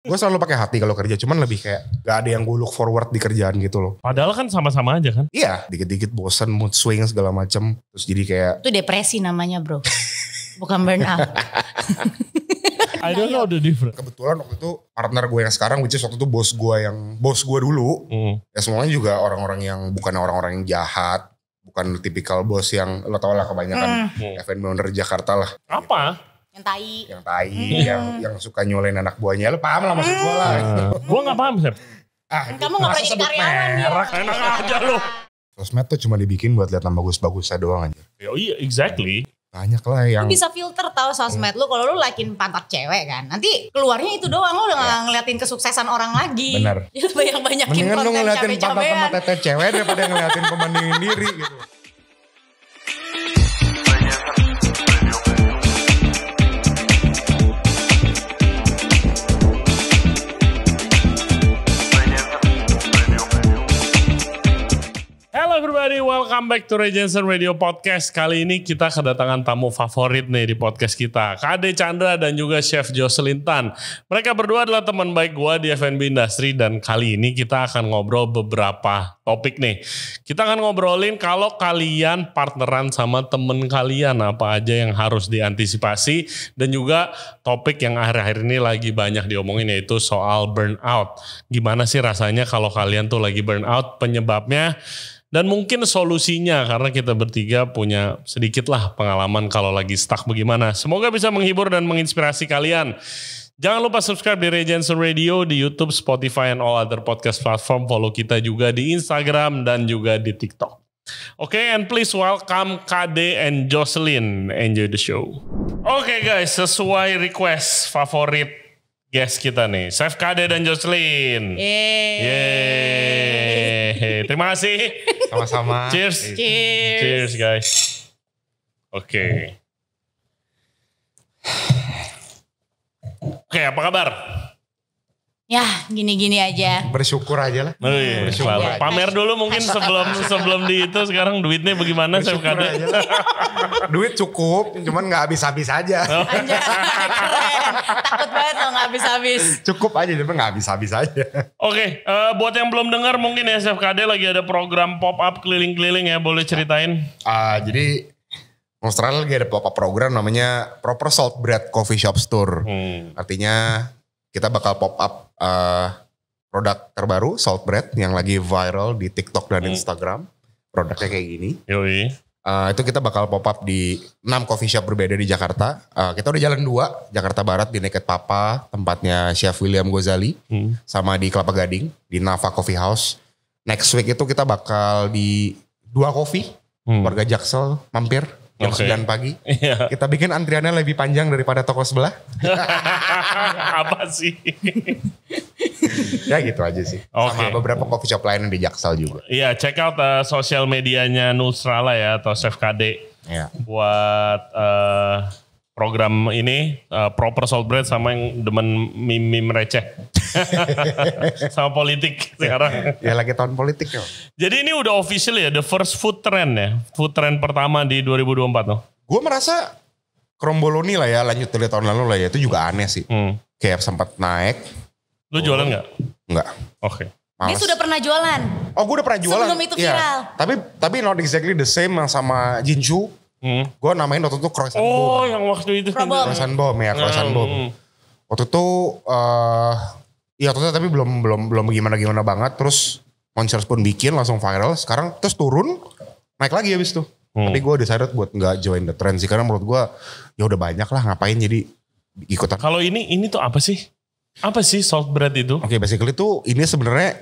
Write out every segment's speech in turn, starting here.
Gue selalu pakai hati kalau kerja, cuman lebih kayak gak ada yang gue look forward di kerjaan gitu loh. Padahal kan sama-sama aja kan? Iya, dikit-dikit bosen, mood swing segala macem. Terus jadi kayak... Itu depresi namanya bro. Bukan burnout. I don't know the difference. Kebetulan waktu itu partner gue yang sekarang, which is waktu itu bos gue yang bos gue dulu, mm. ya semuanya juga orang-orang yang bukan orang-orang yang jahat, bukan tipikal bos yang lo tau lah kebanyakan mm. F&B owner Jakarta lah. Apa? yang tai yang tai hmm. yang yang suka nyolain anak buahnya lo paham lah maksud gue lah hmm. gitu. gue nggak paham sih ah kamu nggak pernah jadi karyawan merek enak aja lo sosmed tuh cuma dibikin buat lihat nama bagus saya doang aja. oh iya exactly banyak lah yang lu bisa filter tau sosmed lu kalau lu lakin pantat cewek kan nanti keluarnya itu doang lu udah iya. ngeliatin kesuksesan orang lagi bener banyak banyakin mendingan lu ngeliatin pantat pantat cewek daripada ngeliatin pembandingin diri gitu everybody, welcome back to Ray Radio Podcast. Kali ini kita kedatangan tamu favorit nih di podcast kita, KD Chandra dan juga Chef Jocelyn Tan. Mereka berdua adalah teman baik gua di F&B Industry dan kali ini kita akan ngobrol beberapa topik nih. Kita akan ngobrolin kalau kalian partneran sama temen kalian apa aja yang harus diantisipasi dan juga topik yang akhir-akhir ini lagi banyak diomongin yaitu soal burnout. Gimana sih rasanya kalau kalian tuh lagi burnout penyebabnya dan mungkin solusinya karena kita bertiga punya sedikitlah pengalaman kalau lagi stuck bagaimana. Semoga bisa menghibur dan menginspirasi kalian. Jangan lupa subscribe di Regency Radio di YouTube, Spotify, and all other podcast platform. Follow kita juga di Instagram dan juga di TikTok. Oke, okay, and please welcome KD and Jocelyn. Enjoy the show. Oke okay guys, sesuai request favorit guest kita nih, Chef KD dan Jocelyn. Yeay. Yeay. Terima kasih. Sama-sama. Cheers. Iya. Cheers. Cheers guys. Oke. Okay. Oke, okay, apa kabar? Ya gini-gini aja. Bersyukur aja lah. Oh, iya. Bersyukur. Pamer dulu mungkin sebelum sebelum di itu sekarang duitnya bagaimana saya kata. Duit cukup, cuman nggak habis-habis aja. Oh. Anjay, Takut banget loh nggak habis-habis. Cukup aja, cuma nggak habis-habis aja. Oke, okay, uh, eh, buat yang belum dengar mungkin ya Chef Kade lagi ada program pop up keliling-keliling ya, boleh ceritain. Uh, jadi Australia lagi ada pop up program namanya Proper Salt Bread Coffee Shop Store. Hmm. Artinya kita bakal pop up uh, produk terbaru salt bread yang lagi viral di TikTok dan hmm. Instagram. Produknya kayak gini. Yoi. Uh, itu kita bakal pop up di 6 coffee shop berbeda di Jakarta. Uh, kita udah jalan dua, Jakarta Barat di Naked Papa, tempatnya Chef William Gozali, hmm. sama di Kelapa Gading di Nava Coffee House. Next week itu kita bakal di dua coffee, hmm. warga Jaksel mampir jam okay. 9 pagi. Yeah. Kita bikin antriannya lebih panjang daripada toko sebelah. Apa sih? ya gitu aja sih. Okay. Sama beberapa coffee shop lain di Jaksel juga. Iya, yeah, check out uh, sosial medianya Nusrala ya atau Chef KD. Yeah. Buat uh, program ini uh, proper salt bread sama yang demen mimim receh sama politik ya. sekarang ya lagi tahun politik ya jadi ini udah official ya the first food trend ya food trend pertama di 2024 tuh gue merasa kromboloni lah ya lanjut dari tahun lalu lah ya itu juga aneh sih hmm. kayak sempat naik lu jualan nggak nggak oke okay. Males. Dia sudah pernah jualan. Oh, gue udah pernah jualan. Sebelum itu iya. viral. Ya, tapi tapi not exactly the same sama Jinju. Hmm. Gue namain waktu itu croissant oh, bomb. Oh yang waktu itu. Croissant bomb ya, croissant hmm. bomb. Waktu itu, uh, ya waktu itu tapi belum belum belum gimana-gimana banget. Terus Monsters pun bikin langsung viral. Sekarang terus turun, naik lagi habis tuh. Hmm. Tapi gue decided buat gak join the trend sih. Karena menurut gue ya udah banyak lah ngapain jadi ikutan. Kalau ini, ini tuh apa sih? Apa sih salt bread itu? Oke okay, basically tuh ini sebenarnya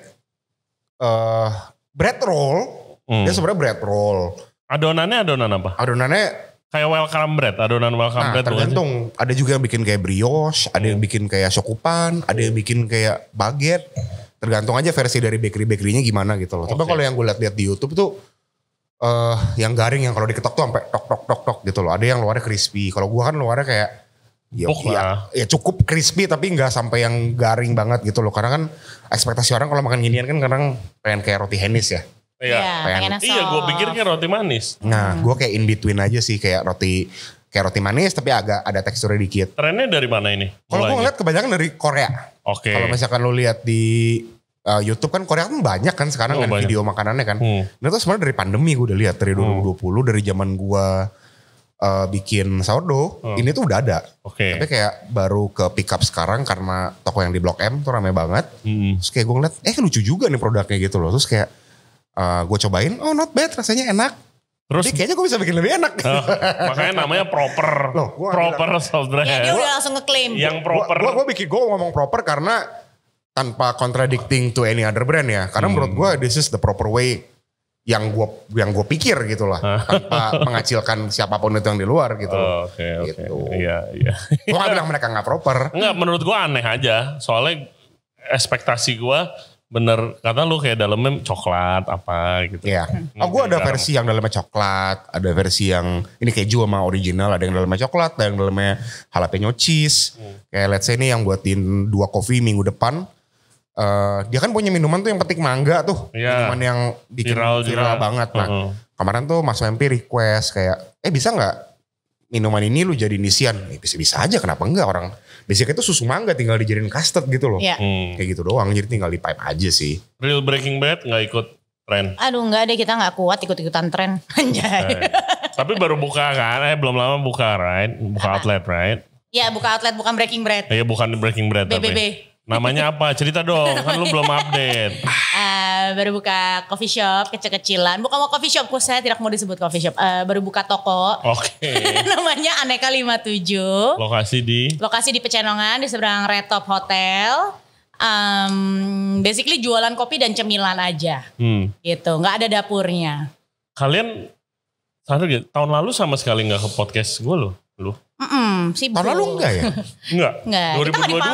uh, bread roll. Hmm. Dia sebenarnya bread roll Adonannya adonan apa? Adonannya kayak welcome bread, adonan welcome nah, bread. Tergantung, ada juga yang bikin kayak brioche, hmm. ada yang bikin kayak sokupan, ada yang bikin kayak baget. Tergantung aja versi dari bakery-bakerynya gimana gitu loh. Okay. Tapi kalau yang gue lihat-lihat di YouTube tuh uh, yang garing yang kalau diketok tuh sampai tok tok tok tok gitu loh. Ada yang luarnya crispy. Kalau gue kan luarnya kayak ya, oh, ya, ah. ya cukup crispy tapi nggak sampai yang garing banget gitu loh. Karena kan ekspektasi orang kalau makan ginian kan kadang pengen kayak roti henis ya. Iya. iya, pengen, pengen iya gue pikirnya roti manis. Nah, gue kayak in between aja sih kayak roti kayak roti manis tapi agak ada teksturnya dikit. Trennya dari mana ini? Kalau gue ngeliat kebanyakan dari Korea. Oke. Okay. Kalau misalkan lo lihat di uh, YouTube kan Korea kan banyak kan sekarang oh, kan video makanannya kan. Hmm. Nah itu sebenarnya dari pandemi gue udah lihat dari 2020 hmm. dari zaman gue uh, bikin sourdough hmm. ini tuh udah ada. Okay. Tapi kayak baru ke pick up sekarang karena toko yang di Blok M tuh rame banget. Hmm. Terus kayak gue ngeliat eh lucu juga nih produknya gitu loh. Terus kayak uh, eh, gue cobain oh not bad rasanya enak Terus Jadi kayaknya gue bisa bikin lebih enak. Uh, makanya namanya proper. Loh, gua proper bilang, soft drink. Ya, dia udah langsung ngeklaim. Yang proper. Gue gue bikin gue ngomong proper karena tanpa contradicting to any other brand ya. Karena hmm. menurut gue this is the proper way yang gue yang gue pikir gitu lah ah. tanpa mengacilkan siapapun itu yang di luar gitu. Oh, Oke okay, Okay. Gitu. Iya iya. Gue gak bilang mereka nggak proper. Enggak menurut gue aneh aja. Soalnya ekspektasi gue bener kata lu kayak dalamnya coklat apa gitu. ya Yeah. Hmm. Oh, gue ada garam. versi yang dalamnya coklat, ada versi yang ini keju sama original, ada yang dalamnya coklat, ada yang dalamnya jalapeno cheese. Hmm. Kayak let's say ini yang buatin dua kopi minggu depan. Uh, dia kan punya minuman tuh yang petik mangga tuh. Yeah. Minuman yang bikin viral, viral juga. banget. Nah, uh -huh. kemarin tuh Mas MP request kayak, eh bisa nggak minuman ini lu jadi isian bisa-bisa ya, aja kenapa enggak orang biasanya itu susu mangga tinggal dijadiin custard gitu loh yeah. hmm. kayak gitu doang jadi tinggal di pipe aja sih real breaking bad nggak ikut tren aduh nggak deh kita nggak kuat ikut-ikutan tren anjay eh, tapi baru buka kan eh belum lama buka right buka outlet right Ya buka outlet bukan Breaking Bread. Iya bukan Breaking Bread BBB. tapi. Namanya apa? Cerita dong, kan lu belum update. Uh, baru buka coffee shop kecil-kecilan. Bukan mau coffee shop, kok saya tidak mau disebut coffee shop. Uh, baru buka toko. Oke. Okay. Namanya Aneka 57. Lokasi di? Lokasi di Pecenongan, di seberang Red Top Hotel. Um, basically jualan kopi dan cemilan aja. Hmm. Gitu, gak ada dapurnya. Kalian, sadar gak? Tahun lalu sama sekali gak ke podcast gue loh. Lu? sibuk. Tahun lalu enggak ya? enggak. Enggak. 2022. Kita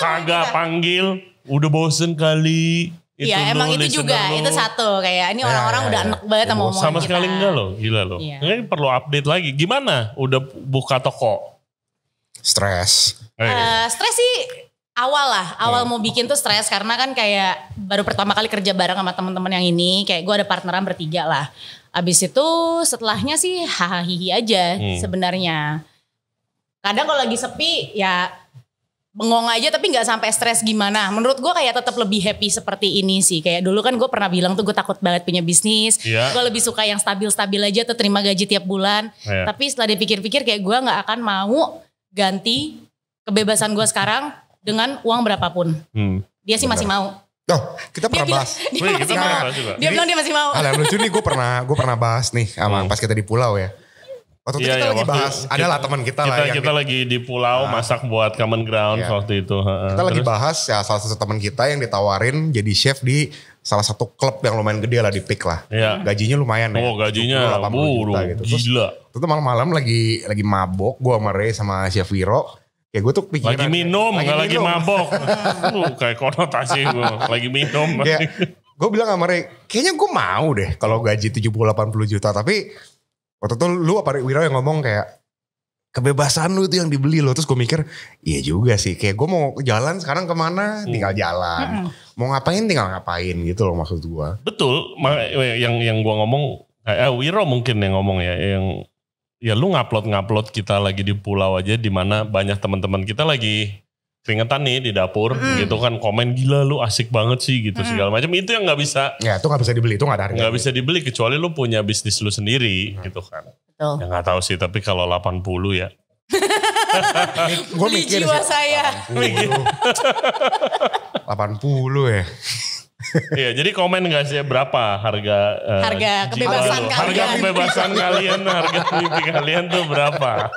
2022. Kagak panggil. Udah bosen kali. Iya emang itu juga, lo. itu satu kayak ini iya, orang-orang ya, udah iya. enak banget sama omongan Sama sekali kita. enggak loh, gila loh. Ya. Ini perlu update lagi. Gimana? Udah buka toko? Stres. Eh. Uh, stres sih awal lah, awal mau bikin tuh stres karena kan kayak baru pertama kali kerja bareng sama teman-teman yang ini, kayak gue ada partneran bertiga lah. Abis itu setelahnya sih hahaha aja hmm. sebenarnya kadang kalau lagi sepi ya bengong aja tapi nggak sampai stres gimana. Menurut gue kayak tetap lebih happy seperti ini sih. Kayak dulu kan gue pernah bilang tuh gue takut banget punya bisnis. Yeah. Gue lebih suka yang stabil-stabil aja tuh terima gaji tiap bulan. Yeah. Tapi setelah dipikir-pikir kayak gue nggak akan mau ganti kebebasan gue sekarang dengan uang berapapun. Hmm. Dia sih masih mau. Oh, kita pernah bahas. Dia, Wih, masih mau. dia Jadi, bilang dia masih mau. alhamdulillah lucu nih gue pernah gue pernah bahas nih sama hmm. pas kita di pulau ya. Waktu itu yeah, kita yeah, lagi bahas, kita, adalah teman kita, kita lah. Yang kita di, lagi di pulau nah, masak buat Common Ground yeah. waktu itu. Kita Terus, lagi bahas ya salah satu teman kita yang ditawarin jadi chef di salah satu klub yang lumayan gede lah di pick lah. Iya. Gajinya lumayan oh, ya. Oh gajinya buru, gitu. Terus, gila. itu malam-malam lagi lagi mabok gue sama Ray sama Chef Viro. Ya gue tuh pikiran. Lagi minum, lagi, minum. lagi mabok. uh, kayak konotasi gue. Lagi minum. Ya, gue bilang sama Ray, kayaknya gue mau deh kalau gaji 70-80 juta. Tapi Waktu itu lu apa Wiro yang ngomong kayak kebebasan lu itu yang dibeli lo Terus gue mikir, iya juga sih. Kayak gue mau jalan sekarang kemana, hmm. tinggal jalan. Hmm. Mau ngapain, tinggal ngapain gitu loh maksud gue. Betul, eh, yang yang gue ngomong, eh, eh, Wiro mungkin yang ngomong ya, yang ya lu ngupload ngupload kita lagi di pulau aja, di mana banyak teman-teman kita lagi keringetan nih di dapur mm. gitu kan komen gila lu asik banget sih gitu mm. segala macam itu yang nggak bisa ya itu nggak bisa dibeli itu nggak ada nggak bisa dibeli kecuali lu punya bisnis lu sendiri mm. gitu kan Betul. ya nggak tahu sih tapi kalau 80 ya gue mikir jiwa sih, saya 80, 80 ya iya, jadi komen gak sih berapa harga uh, harga kebebasan kalian. Harga kebebasan kalian, harga mimpi kalian tuh berapa?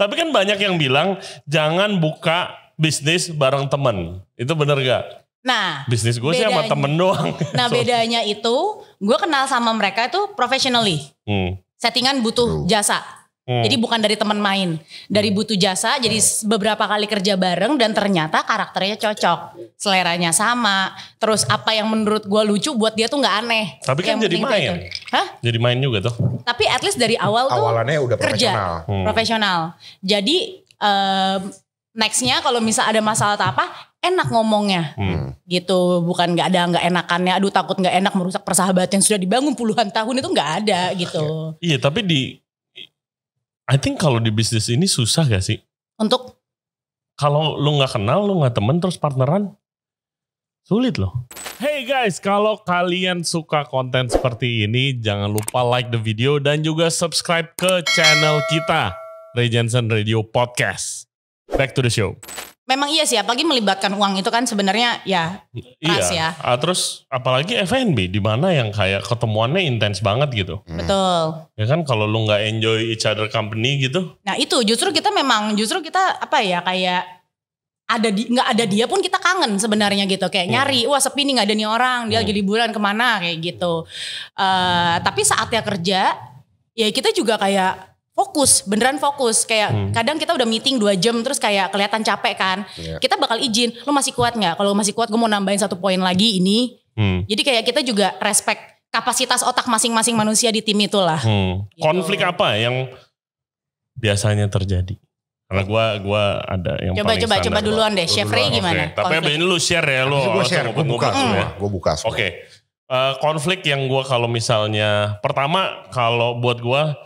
Tapi kan banyak yang bilang jangan buka bisnis bareng temen. Itu bener gak? Nah, bisnis gue sih sama temen doang. Nah, bedanya itu gue kenal sama mereka itu professionally. Hmm. Settingan butuh jasa. Hmm. Jadi bukan dari teman main, dari hmm. butuh jasa. Jadi beberapa kali kerja bareng dan ternyata karakternya cocok, seleranya sama. Terus apa yang menurut gue lucu buat dia tuh nggak aneh. Tapi kan yang jadi main, itu. Hah? jadi main juga tuh. Tapi at least dari awal tuh awalannya udah kerja profesional. Hmm. profesional. Jadi um, nextnya kalau misal ada masalah atau apa, enak ngomongnya hmm. gitu bukan nggak ada nggak enakannya aduh takut nggak enak merusak persahabatan yang sudah dibangun puluhan tahun itu nggak ada gitu iya tapi di I think kalau di bisnis ini susah gak sih? Untuk? Kalau lu gak kenal, lu gak temen, terus partneran, sulit loh. Hey guys, kalau kalian suka konten seperti ini, jangan lupa like the video dan juga subscribe ke channel kita, Regensen Radio Podcast. Back to the show. Memang iya sih, apalagi melibatkan uang itu kan sebenarnya ya iya. keras iya. ya. Ah, terus apalagi FNB di mana yang kayak ketemuannya intens banget gitu. Hmm. Betul. Ya kan kalau lu nggak enjoy each other company gitu. Nah itu justru kita memang justru kita apa ya kayak ada di nggak ada dia pun kita kangen sebenarnya gitu kayak hmm. nyari wah sepi nih nggak ada nih orang dia hmm. lagi liburan kemana kayak gitu uh, tapi saatnya kerja ya kita juga kayak fokus beneran fokus kayak hmm. kadang kita udah meeting dua jam terus kayak kelihatan capek kan yeah. kita bakal izin lo masih kuat nggak kalau masih kuat gue mau nambahin satu poin lagi ini hmm. jadi kayak kita juga respect kapasitas otak masing-masing manusia di tim itulah hmm. gitu. konflik apa yang biasanya terjadi karena gua gua ada yang coba paling coba coba duluan deh chef Ray gimana okay. tapi abis ini lu share ya lu gue share gue buka semua ya. gue buka semua oke okay. uh, eh, konflik yang gua kalau misalnya pertama kalau buat gua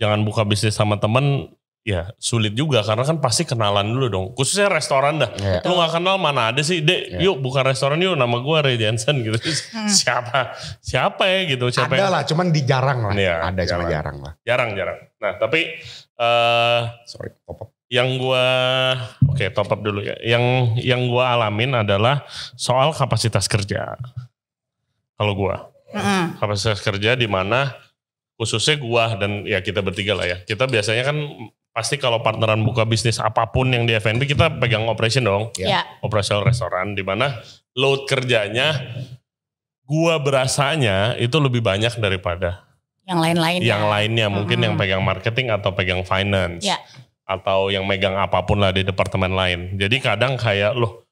jangan buka bisnis sama temen ya sulit juga karena kan pasti kenalan dulu dong khususnya restoran dah yeah. lu nggak kenal mana ada sih dek yeah. yuk buka restoran yuk nama gue Ray Jensen gitu hmm. siapa siapa ya gitu siapa ada yang... lah cuman dijarang lah ya, ada jarang. cuma jarang lah jarang jarang nah tapi uh, sorry top up yang gue oke okay, top up dulu ya yang yang gue alamin adalah soal kapasitas kerja kalau gue mm -hmm. kapasitas kerja di mana khususnya gua dan ya kita bertiga lah ya. Kita biasanya kan pasti kalau partneran buka bisnis apapun yang di F&B kita pegang operation dong. Yeah. Ya. Operasional restoran di mana load kerjanya gua berasanya itu lebih banyak daripada yang lain-lain. Yang ya? lainnya mungkin yang hmm. pegang marketing atau pegang finance. Yeah. Atau yang megang apapun lah di departemen lain. Jadi kadang kayak loh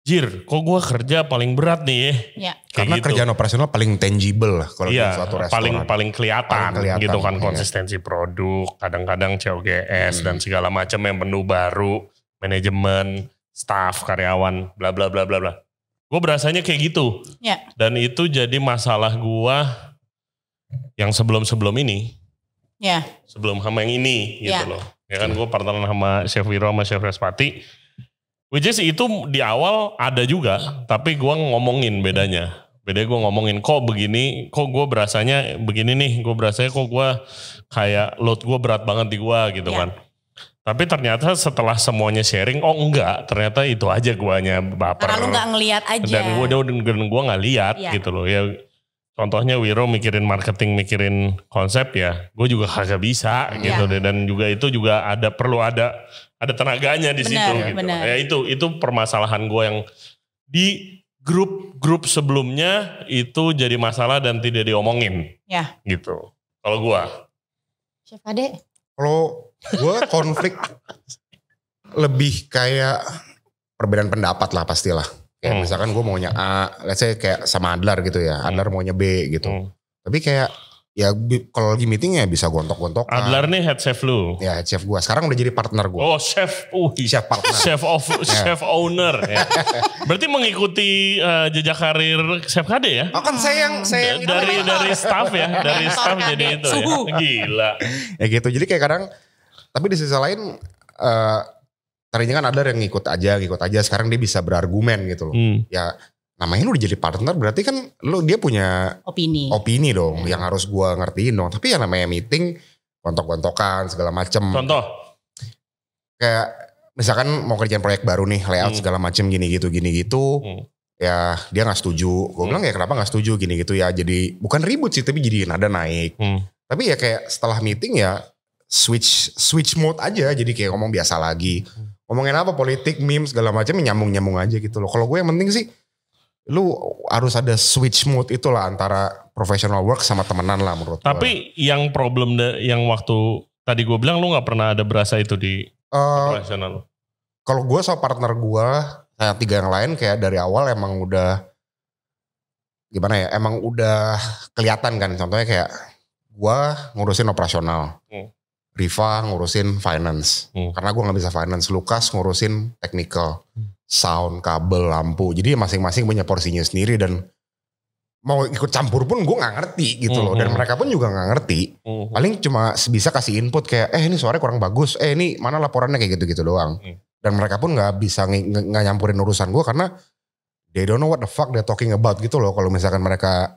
Jir, kok gue kerja paling berat nih ya? ya? Kayak Karena gitu. kerjaan operasional paling tangible lah kalau ya, suatu restoran. Paling paling kelihatan, paling kelihatan gitu kan iya. konsistensi produk, kadang-kadang COGS hmm. dan segala macam yang menu baru, manajemen, staff, karyawan, bla bla bla bla bla. Gue berasanya kayak gitu. Ya. Dan itu jadi masalah gue yang sebelum-sebelum ini. Ya. Sebelum sama yang ini gitu ya. loh. Ya kan gue partneran sama Chef Wiro sama Chef Respati Which is itu di awal ada juga, tapi gue ngomongin bedanya. Beda gue ngomongin kok begini, kok gue berasanya begini nih, gue berasanya kok gue kayak load gue berat banget di gue gitu yeah. kan. Tapi ternyata setelah semuanya sharing, oh enggak, ternyata itu aja guanya baper. Karena lu gak ngeliat aja. Dan gue udah gue gak lihat yeah. gitu loh. Ya contohnya Wiro mikirin marketing, mikirin konsep ya, gue juga kagak bisa yeah. gitu deh. Dan juga itu juga ada perlu ada ada tenaganya di bener, situ gitu. Ya itu itu permasalahan gue yang di grup-grup sebelumnya itu jadi masalah dan tidak diomongin. Ya. Gitu. Kalau gue. Siapa deh? Kalau gue konflik lebih kayak perbedaan pendapat lah pastilah Kayak hmm. misalkan gue maunya A, let's say kayak sama Adler gitu ya. Hmm. Adler hmm. maunya B gitu. Hmm. Tapi kayak ya kalau lagi meeting ya bisa gontok-gontok. Adler nih head chef lu. Ya head chef gue. Sekarang udah jadi partner gue. Oh chef. Uh, chef partner. chef of, ya. chef owner. Ya. Berarti mengikuti uh, jejak karir chef KD ya? Oh kan saya yang saya yang dari dari staff ya, dari staff jadi ya. itu ya. Gila. Ya gitu. Jadi kayak kadang tapi di sisi lain uh, tadinya kan ada yang ngikut aja ngikut aja sekarang dia bisa berargumen gitu loh hmm. ya namanya lu udah jadi partner berarti kan lu dia punya opini opini dong hmm. yang harus gua ngertiin dong tapi ya namanya meeting kontok-kontokan segala macem contoh kayak misalkan mau kerjaan proyek baru nih layout hmm. segala macem gini gitu gini gitu hmm. ya dia nggak setuju Gue hmm. bilang ya kenapa nggak setuju gini gitu ya jadi bukan ribut sih tapi jadi nada naik hmm. tapi ya kayak setelah meeting ya switch switch mode aja jadi kayak ngomong biasa lagi hmm ngomongin apa politik meme segala macam ya nyambung nyambung aja gitu loh kalau gue yang penting sih lu harus ada switch mode itulah antara professional work sama temenan lah menurut tapi gue. yang problem yang waktu tadi gue bilang lu nggak pernah ada berasa itu di uh, profesional kalau gue sama partner gue kayak tiga yang lain kayak dari awal emang udah gimana ya emang udah kelihatan kan contohnya kayak gue ngurusin operasional hmm. Riva ngurusin finance hmm. karena gue nggak bisa finance Lukas ngurusin technical hmm. sound kabel lampu jadi masing-masing punya porsinya sendiri dan mau ikut campur pun gue nggak ngerti gitu loh dan hmm. mereka pun juga nggak ngerti -hmm. paling cuma bisa kasih input kayak eh ini suaranya kurang bagus eh ini mana laporannya kayak gitu gitu doang mm. dan mereka pun nggak bisa nggak nyampurin urusan gue karena they don't know what the fuck they're talking about gitu loh kalau misalkan mereka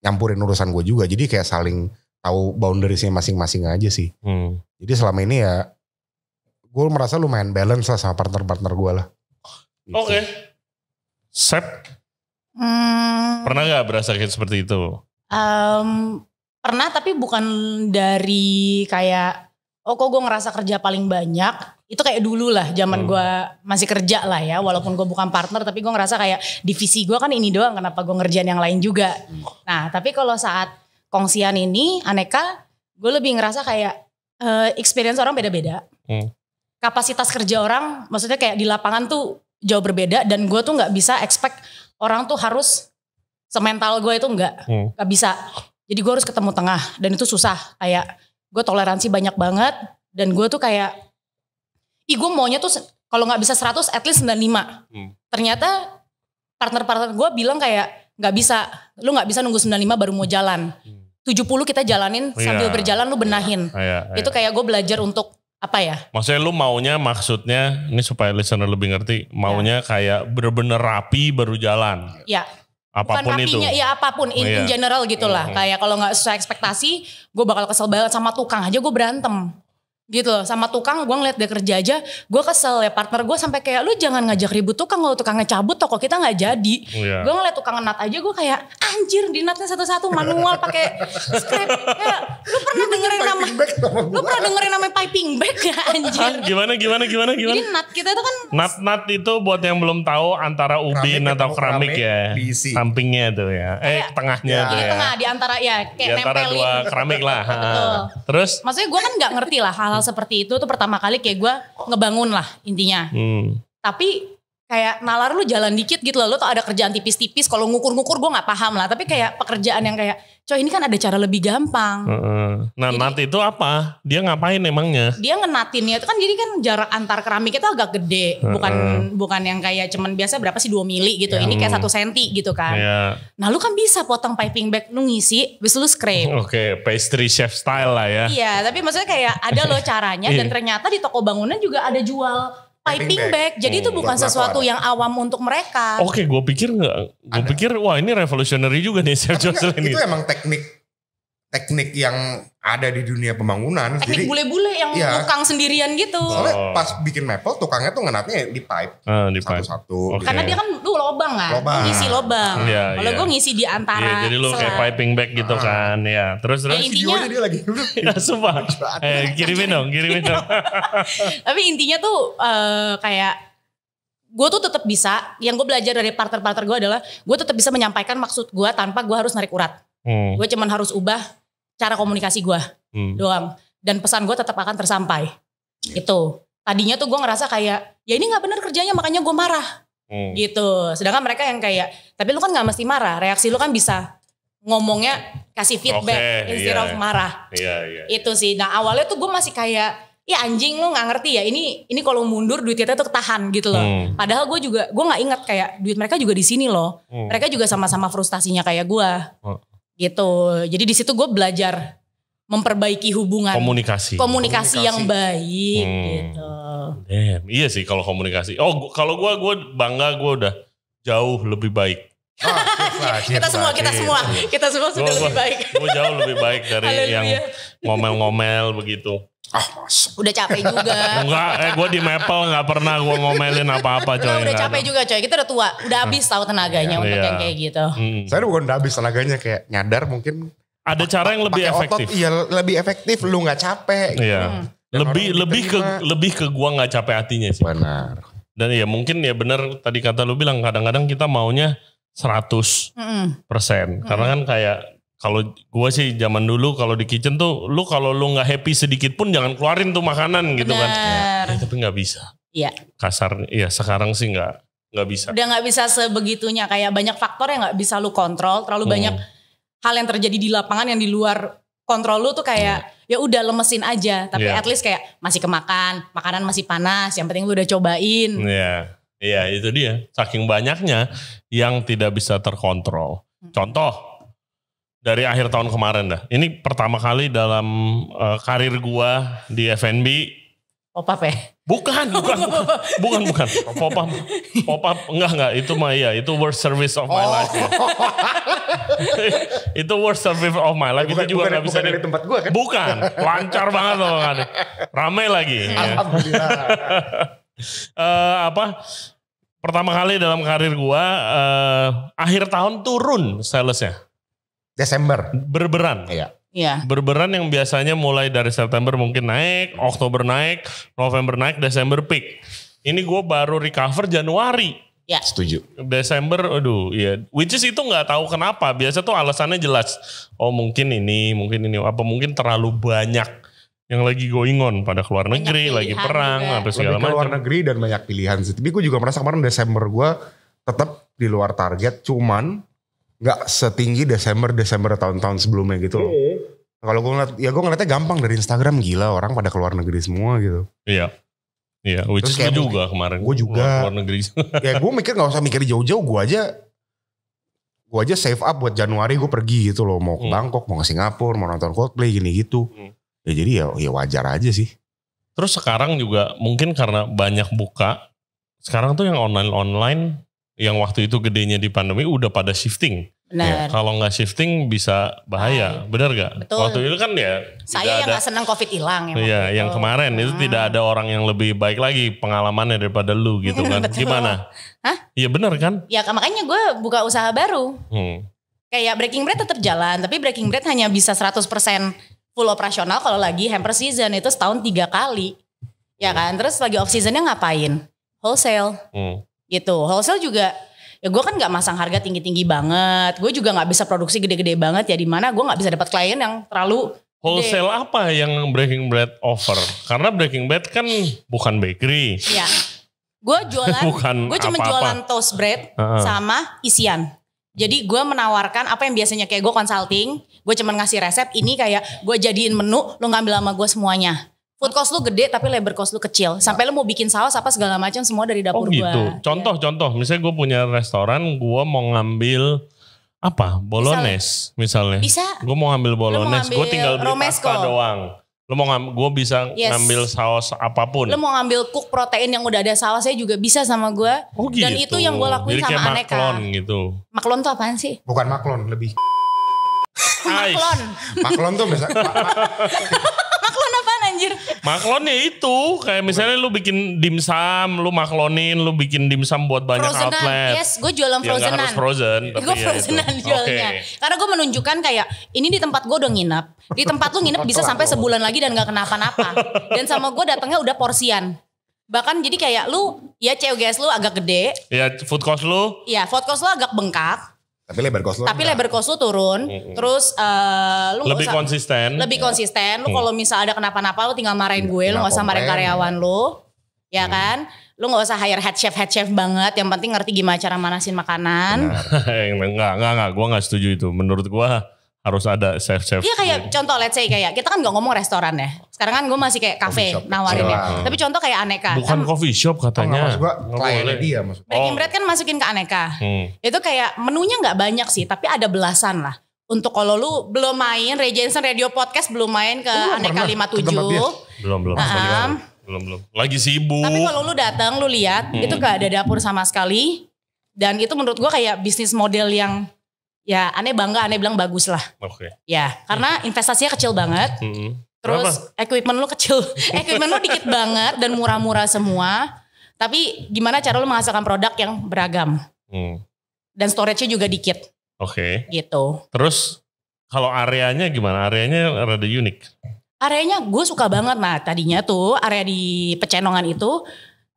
nyampurin urusan gue juga jadi kayak saling tahu boundariesnya masing-masing aja sih. Hmm. Jadi selama ini ya gue merasa lumayan balance lah sama partner-partner gue lah. Gitu. Oke. Okay. Sep. Hmm. Pernah gak berasa kayak seperti itu? Um, pernah tapi bukan dari kayak oh kok gue ngerasa kerja paling banyak. Itu kayak dulu lah zaman hmm. gue masih kerja lah ya. Walaupun gue bukan partner tapi gue ngerasa kayak divisi gue kan ini doang kenapa gue ngerjain yang lain juga. Hmm. Nah tapi kalau saat kongsian ini aneka, gue lebih ngerasa kayak uh, experience orang beda-beda. Hmm. Kapasitas kerja orang, maksudnya kayak di lapangan tuh jauh berbeda dan gue tuh nggak bisa expect orang tuh harus semental gue itu nggak hmm. nggak bisa. Jadi gue harus ketemu tengah dan itu susah. Kayak gue toleransi banyak banget dan gue tuh kayak, ih gue maunya tuh kalau nggak bisa 100 at least 95. Hmm. Ternyata partner-partner gue bilang kayak nggak bisa lu nggak bisa nunggu 95 baru mau jalan 70 kita jalanin iya. sambil iya. berjalan lu benahin iya, iya. itu kayak gue belajar untuk apa ya maksudnya lu maunya maksudnya ini supaya listener lebih ngerti maunya iya. kayak bener-bener rapi baru jalan ya apapun Bukan rapinya, itu. ya apapun in, iya. in general gitulah. Mm -hmm. Kayak kalau nggak sesuai ekspektasi, gue bakal kesel banget sama tukang aja gue berantem gitu loh sama tukang gue ngeliat dia kerja aja gue kesel ya partner gue sampai kayak lu jangan ngajak ribut tukang kalau tukangnya cabut toko kita nggak jadi oh, yeah. gue ngeliat tukang nat aja gue kayak anjir di natnya satu-satu manual pakai script ya, lu pernah dengerin nama lu pernah dengerin nama piping bag ya anjir gimana gimana gimana gimana jadi nat kita itu kan nat nat itu buat yang belum tahu antara ubin keramik atau keramik, ya diisi. sampingnya tuh ya eh kayak, tengahnya ya. tuh ya tengah di antara ya kayak di antara nempelin. dua keramik lah Betul. terus maksudnya gue kan nggak ngerti lah hal hal seperti itu tuh pertama kali kayak gue ngebangun lah intinya hmm. tapi kayak nalar lu jalan dikit gitu loh lu tuh ada kerjaan tipis-tipis kalau ngukur-ngukur gue nggak paham lah tapi kayak pekerjaan yang kayak coy ini kan ada cara lebih gampang. Uh, nah jadi, nat itu apa? Dia ngapain emangnya? Dia ngenatinnya itu kan jadi kan jarak antar keramik itu agak gede, uh, bukan bukan yang kayak cuman biasa berapa sih 2 mili gitu. Yeah. ini ya. kayak satu senti gitu kan. Yeah. Nah lu kan bisa potong piping bag lu ngisi, bis lu scrape. Oke, okay, pastry chef style lah ya. Iya, tapi maksudnya kayak ada loh caranya dan iya. ternyata di toko bangunan juga ada jual piping back. back. Jadi hmm, itu bukan sesuatu yang awam untuk mereka. Oke, okay, gue pikir nggak. Gue pikir wah ini revolutionary juga nih Sir ini. Itu emang teknik teknik yang ada di dunia pembangunan. Teknik bule-bule yang ya, tukang sendirian gitu. oh. pas bikin maple tukangnya tuh ngenatnya di pipe. Uh, di pipe. Satu-satu. Okay. Karena dia kan lu lobang kan. Lobang. ngisi lobang. Ya, Kalau yeah. gue ngisi di antara. Yeah, jadi lu kayak piping bag gitu ah. kan. Ya. Terus nah, terus. Ya, intinya. dia lagi. ya, sumpah. eh, kirimin dong. Kirimin dong. Tapi intinya tuh uh, kayak gue tuh tetap bisa yang gue belajar dari partner-partner gue adalah gue tetap bisa menyampaikan maksud gue tanpa gue harus narik urat Hmm. Gue cuman harus ubah cara komunikasi gue hmm. doang. Dan pesan gue tetap akan tersampai. itu Tadinya tuh gue ngerasa kayak ya ini gak bener kerjanya makanya gue marah. Hmm. Gitu. Sedangkan mereka yang kayak tapi lu kan gak mesti marah. Reaksi lu kan bisa ngomongnya kasih feedback okay, instead yeah. of iya. marah. Yeah, yeah, iya. Itu sih. Nah awalnya tuh gue masih kayak ya anjing lu gak ngerti ya ini ini kalau mundur duit kita tuh ketahan gitu loh. Hmm. Padahal gue juga gue nggak ingat kayak duit mereka juga di sini loh. Hmm. Mereka juga sama-sama frustasinya kayak gue. Hmm. Oh gitu jadi di situ gue belajar memperbaiki hubungan komunikasi komunikasi, komunikasi. yang baik hmm. gitu iya sih kalau komunikasi oh kalau gue gue bangga gue udah jauh lebih baik Ah, iya, kita semua, kita semua, kita semua sudah lebih baik. Gue jauh lebih baik dari yang ngomel-ngomel begitu. Ah, mas. Udah capek juga. Enggak, eh gue di Maple nggak pernah gue ngomelin apa-apa coy. Udah, udah capek juga coy, kita udah tua. Udah habis tahu tenaganya iya, untuk yang kayak gitu. Hmm. Saya bukan udah habis tenaganya kayak nyadar mungkin. Ada cara yang lebih efektif. iya lebih efektif, lu nggak capek. Gitu. Iya. Lebih lebih ke lebih ke gua nggak capek hatinya sih. Benar. Dan ya mungkin ya benar tadi kata lu bilang kadang-kadang kita maunya seratus persen. Karena kan kayak kalau gue sih zaman dulu kalau di kitchen tuh lu kalau lu nggak happy sedikit pun jangan keluarin tuh makanan gitu Bener. kan. Ya, tapi nggak bisa. Iya. Kasar ya sekarang sih nggak nggak bisa. Udah nggak bisa sebegitunya kayak banyak faktor yang nggak bisa lu kontrol, terlalu hmm. banyak hal yang terjadi di lapangan yang di luar kontrol lu tuh kayak hmm. ya udah lemesin aja tapi yeah. at least kayak masih kemakan makanan masih panas yang penting lu udah cobain yeah. Iya itu dia. Saking banyaknya yang tidak bisa terkontrol. Hmm. Contoh dari akhir tahun kemarin dah. Ini pertama kali dalam uh, karir gua di FNB. Popap ya? Bukan, bukan, bukan, bukan, bukan. Popap, popap, enggak, enggak. Itu mah iya, itu worst service of my oh. life. Ya. itu worst service of my life. Bukan, itu juga bukan, gak bisa bukan dari tempat gua kan? Bukan, lancar banget loh kan. Rame lagi. Ya. Alhamdulillah uh, apa pertama kali dalam karir gua uh, akhir tahun turun salesnya. Desember. Berberan. Iya. Iya. Berberan yang biasanya mulai dari September mungkin naik, Oktober naik, November naik, Desember peak. Ini gue baru recover Januari. Ya. Setuju. Desember, aduh, ya. Which is itu nggak tahu kenapa. Biasa tuh alasannya jelas. Oh mungkin ini, mungkin ini. Apa mungkin terlalu banyak yang lagi going on pada keluar negeri, lagi perang, juga. apa segala macam. Keluar negeri dan banyak pilihan sih. Tapi gue juga merasa kemarin Desember gue tetap di luar target, cuman nggak setinggi Desember Desember tahun-tahun sebelumnya gitu loh. Hmm. Kalau gue ngeliat, ya gue ngeliatnya gampang dari Instagram gila orang pada keluar negeri semua gitu. Iya. Iya, which Terus juga kemarin. Gue juga. Keluar, negeri. ya gue mikir nggak usah mikir jauh-jauh, gue aja gue aja save up buat Januari gue pergi gitu loh mau ke hmm. Bangkok mau ke Singapura mau nonton Coldplay gini gitu hmm ya jadi ya ya wajar aja sih terus sekarang juga mungkin karena banyak buka sekarang tuh yang online online yang waktu itu gedenya di pandemi udah pada shifting Ya, kalau nggak shifting bisa bahaya, Ay, benar gak? Waktu itu kan ya. Saya yang nggak senang covid hilang. Ya, iya, yang kemarin hmm. itu ah. tidak ada orang yang lebih baik lagi pengalamannya daripada lu gitu kan? Gimana? Hah? Iya benar kan? Ya makanya gue buka usaha baru. Hmm. Kayak Breaking Bread tetap jalan, tapi Breaking Bread hanya bisa 100% full operasional kalau lagi hamper season itu setahun tiga kali ya kan terus lagi off seasonnya ngapain wholesale hmm. gitu wholesale juga ya gue kan nggak masang harga tinggi tinggi banget gue juga nggak bisa produksi gede-gede banget ya di mana gue nggak bisa dapat klien yang terlalu Wholesale gede. apa yang Breaking Bread offer? Karena Breaking Bread kan bukan bakery. Iya. Gue jualan, gue cuma jualan toast bread uh -huh. sama isian. Jadi gue menawarkan apa yang biasanya kayak gue consulting, gue cuman ngasih resep, ini kayak gue jadiin menu, lo ngambil sama gue semuanya. Food cost lu gede tapi labor cost lu kecil. Sampai lu mau bikin saus apa segala macam semua dari dapur gue. oh, gitu. Contoh-contoh, ya. misalnya gue punya restoran, gue mau ngambil apa? Bolognese misalnya. Bisa. Gue mau ngambil bolognese, gue tinggal beli romesco. pasta doang Lo mau ngambil, gue bisa yes. ngambil saus apapun. Lo mau ngambil cook protein yang udah ada sausnya juga bisa sama gue. Oh gitu. Dan itu gitu. yang gue lakuin Jadi sama kayak aneka. maklon gitu. Maklon tuh apaan sih? Bukan maklon, lebih. maklon. maklon tuh biasa. anjir. Maklonnya itu kayak misalnya lu bikin dimsum, lu maklonin, lu bikin dimsum buat banyak frozenan. outlet. Yes, gue jualan ya, frozenan. Ya, harus frozen. gue frozenan itu. jualnya. Okay. Karena gue menunjukkan kayak ini di tempat gue udah nginep. Di tempat lu nginep bisa sampai sebulan lagi dan gak kenapa-napa. Dan sama gue datangnya udah porsian. Bahkan jadi kayak lu ya COGS lu agak gede. Ya food cost lu. Ya food cost lu agak bengkak tapi lebar kos lu. Tapi enggak. lebar kos eh, lu turun. Mm-hmm. Terus uh, lu lebih usah, konsisten. Lebih konsisten. Lu mm. kalau misal ada kenapa-napa lu tinggal marahin gue, lu nggak usah marahin karyawan lu. Ya hmm. kan? Lu nggak usah hire head chef head chef banget, yang penting ngerti gimana cara manasin makanan. enggak, enggak, enggak, gua nggak setuju itu. Menurut gua harus ada chef chef. Iya kayak gitu. contoh let's say kayak kita kan nggak ngomong restoran ya. Sekarang kan gue masih kayak kafe nawarin ya. Iya. Tapi contoh kayak aneka. Bukan kan, coffee shop katanya. Oh, gue kliennya dia maksud. Breaking oh. bread kan masukin ke aneka. Hmm. Itu kayak menunya nggak banyak sih, tapi ada belasan lah. Untuk kalau lu belum main regensen Radio Podcast belum main ke oh, Aneka tujuh Belum belum. Uh -um. Belum belum. Lagi sibuk. Tapi kalau lu datang lu lihat hmm. itu gak ada dapur sama sekali dan itu menurut gue kayak bisnis model yang ya aneh bangga, aneh bilang bagus lah. Oke. Okay. Ya, karena investasinya kecil banget. Hmm. Terus Berapa? equipment lu kecil, eh, equipment lu dikit banget dan murah-murah semua. Tapi gimana cara lu menghasilkan produk yang beragam? Hmm. Dan storage-nya juga dikit. Oke. Okay. Gitu. Terus kalau areanya gimana? Areanya rada unik. Areanya gue suka banget. Nah tadinya tuh area di Pecenongan itu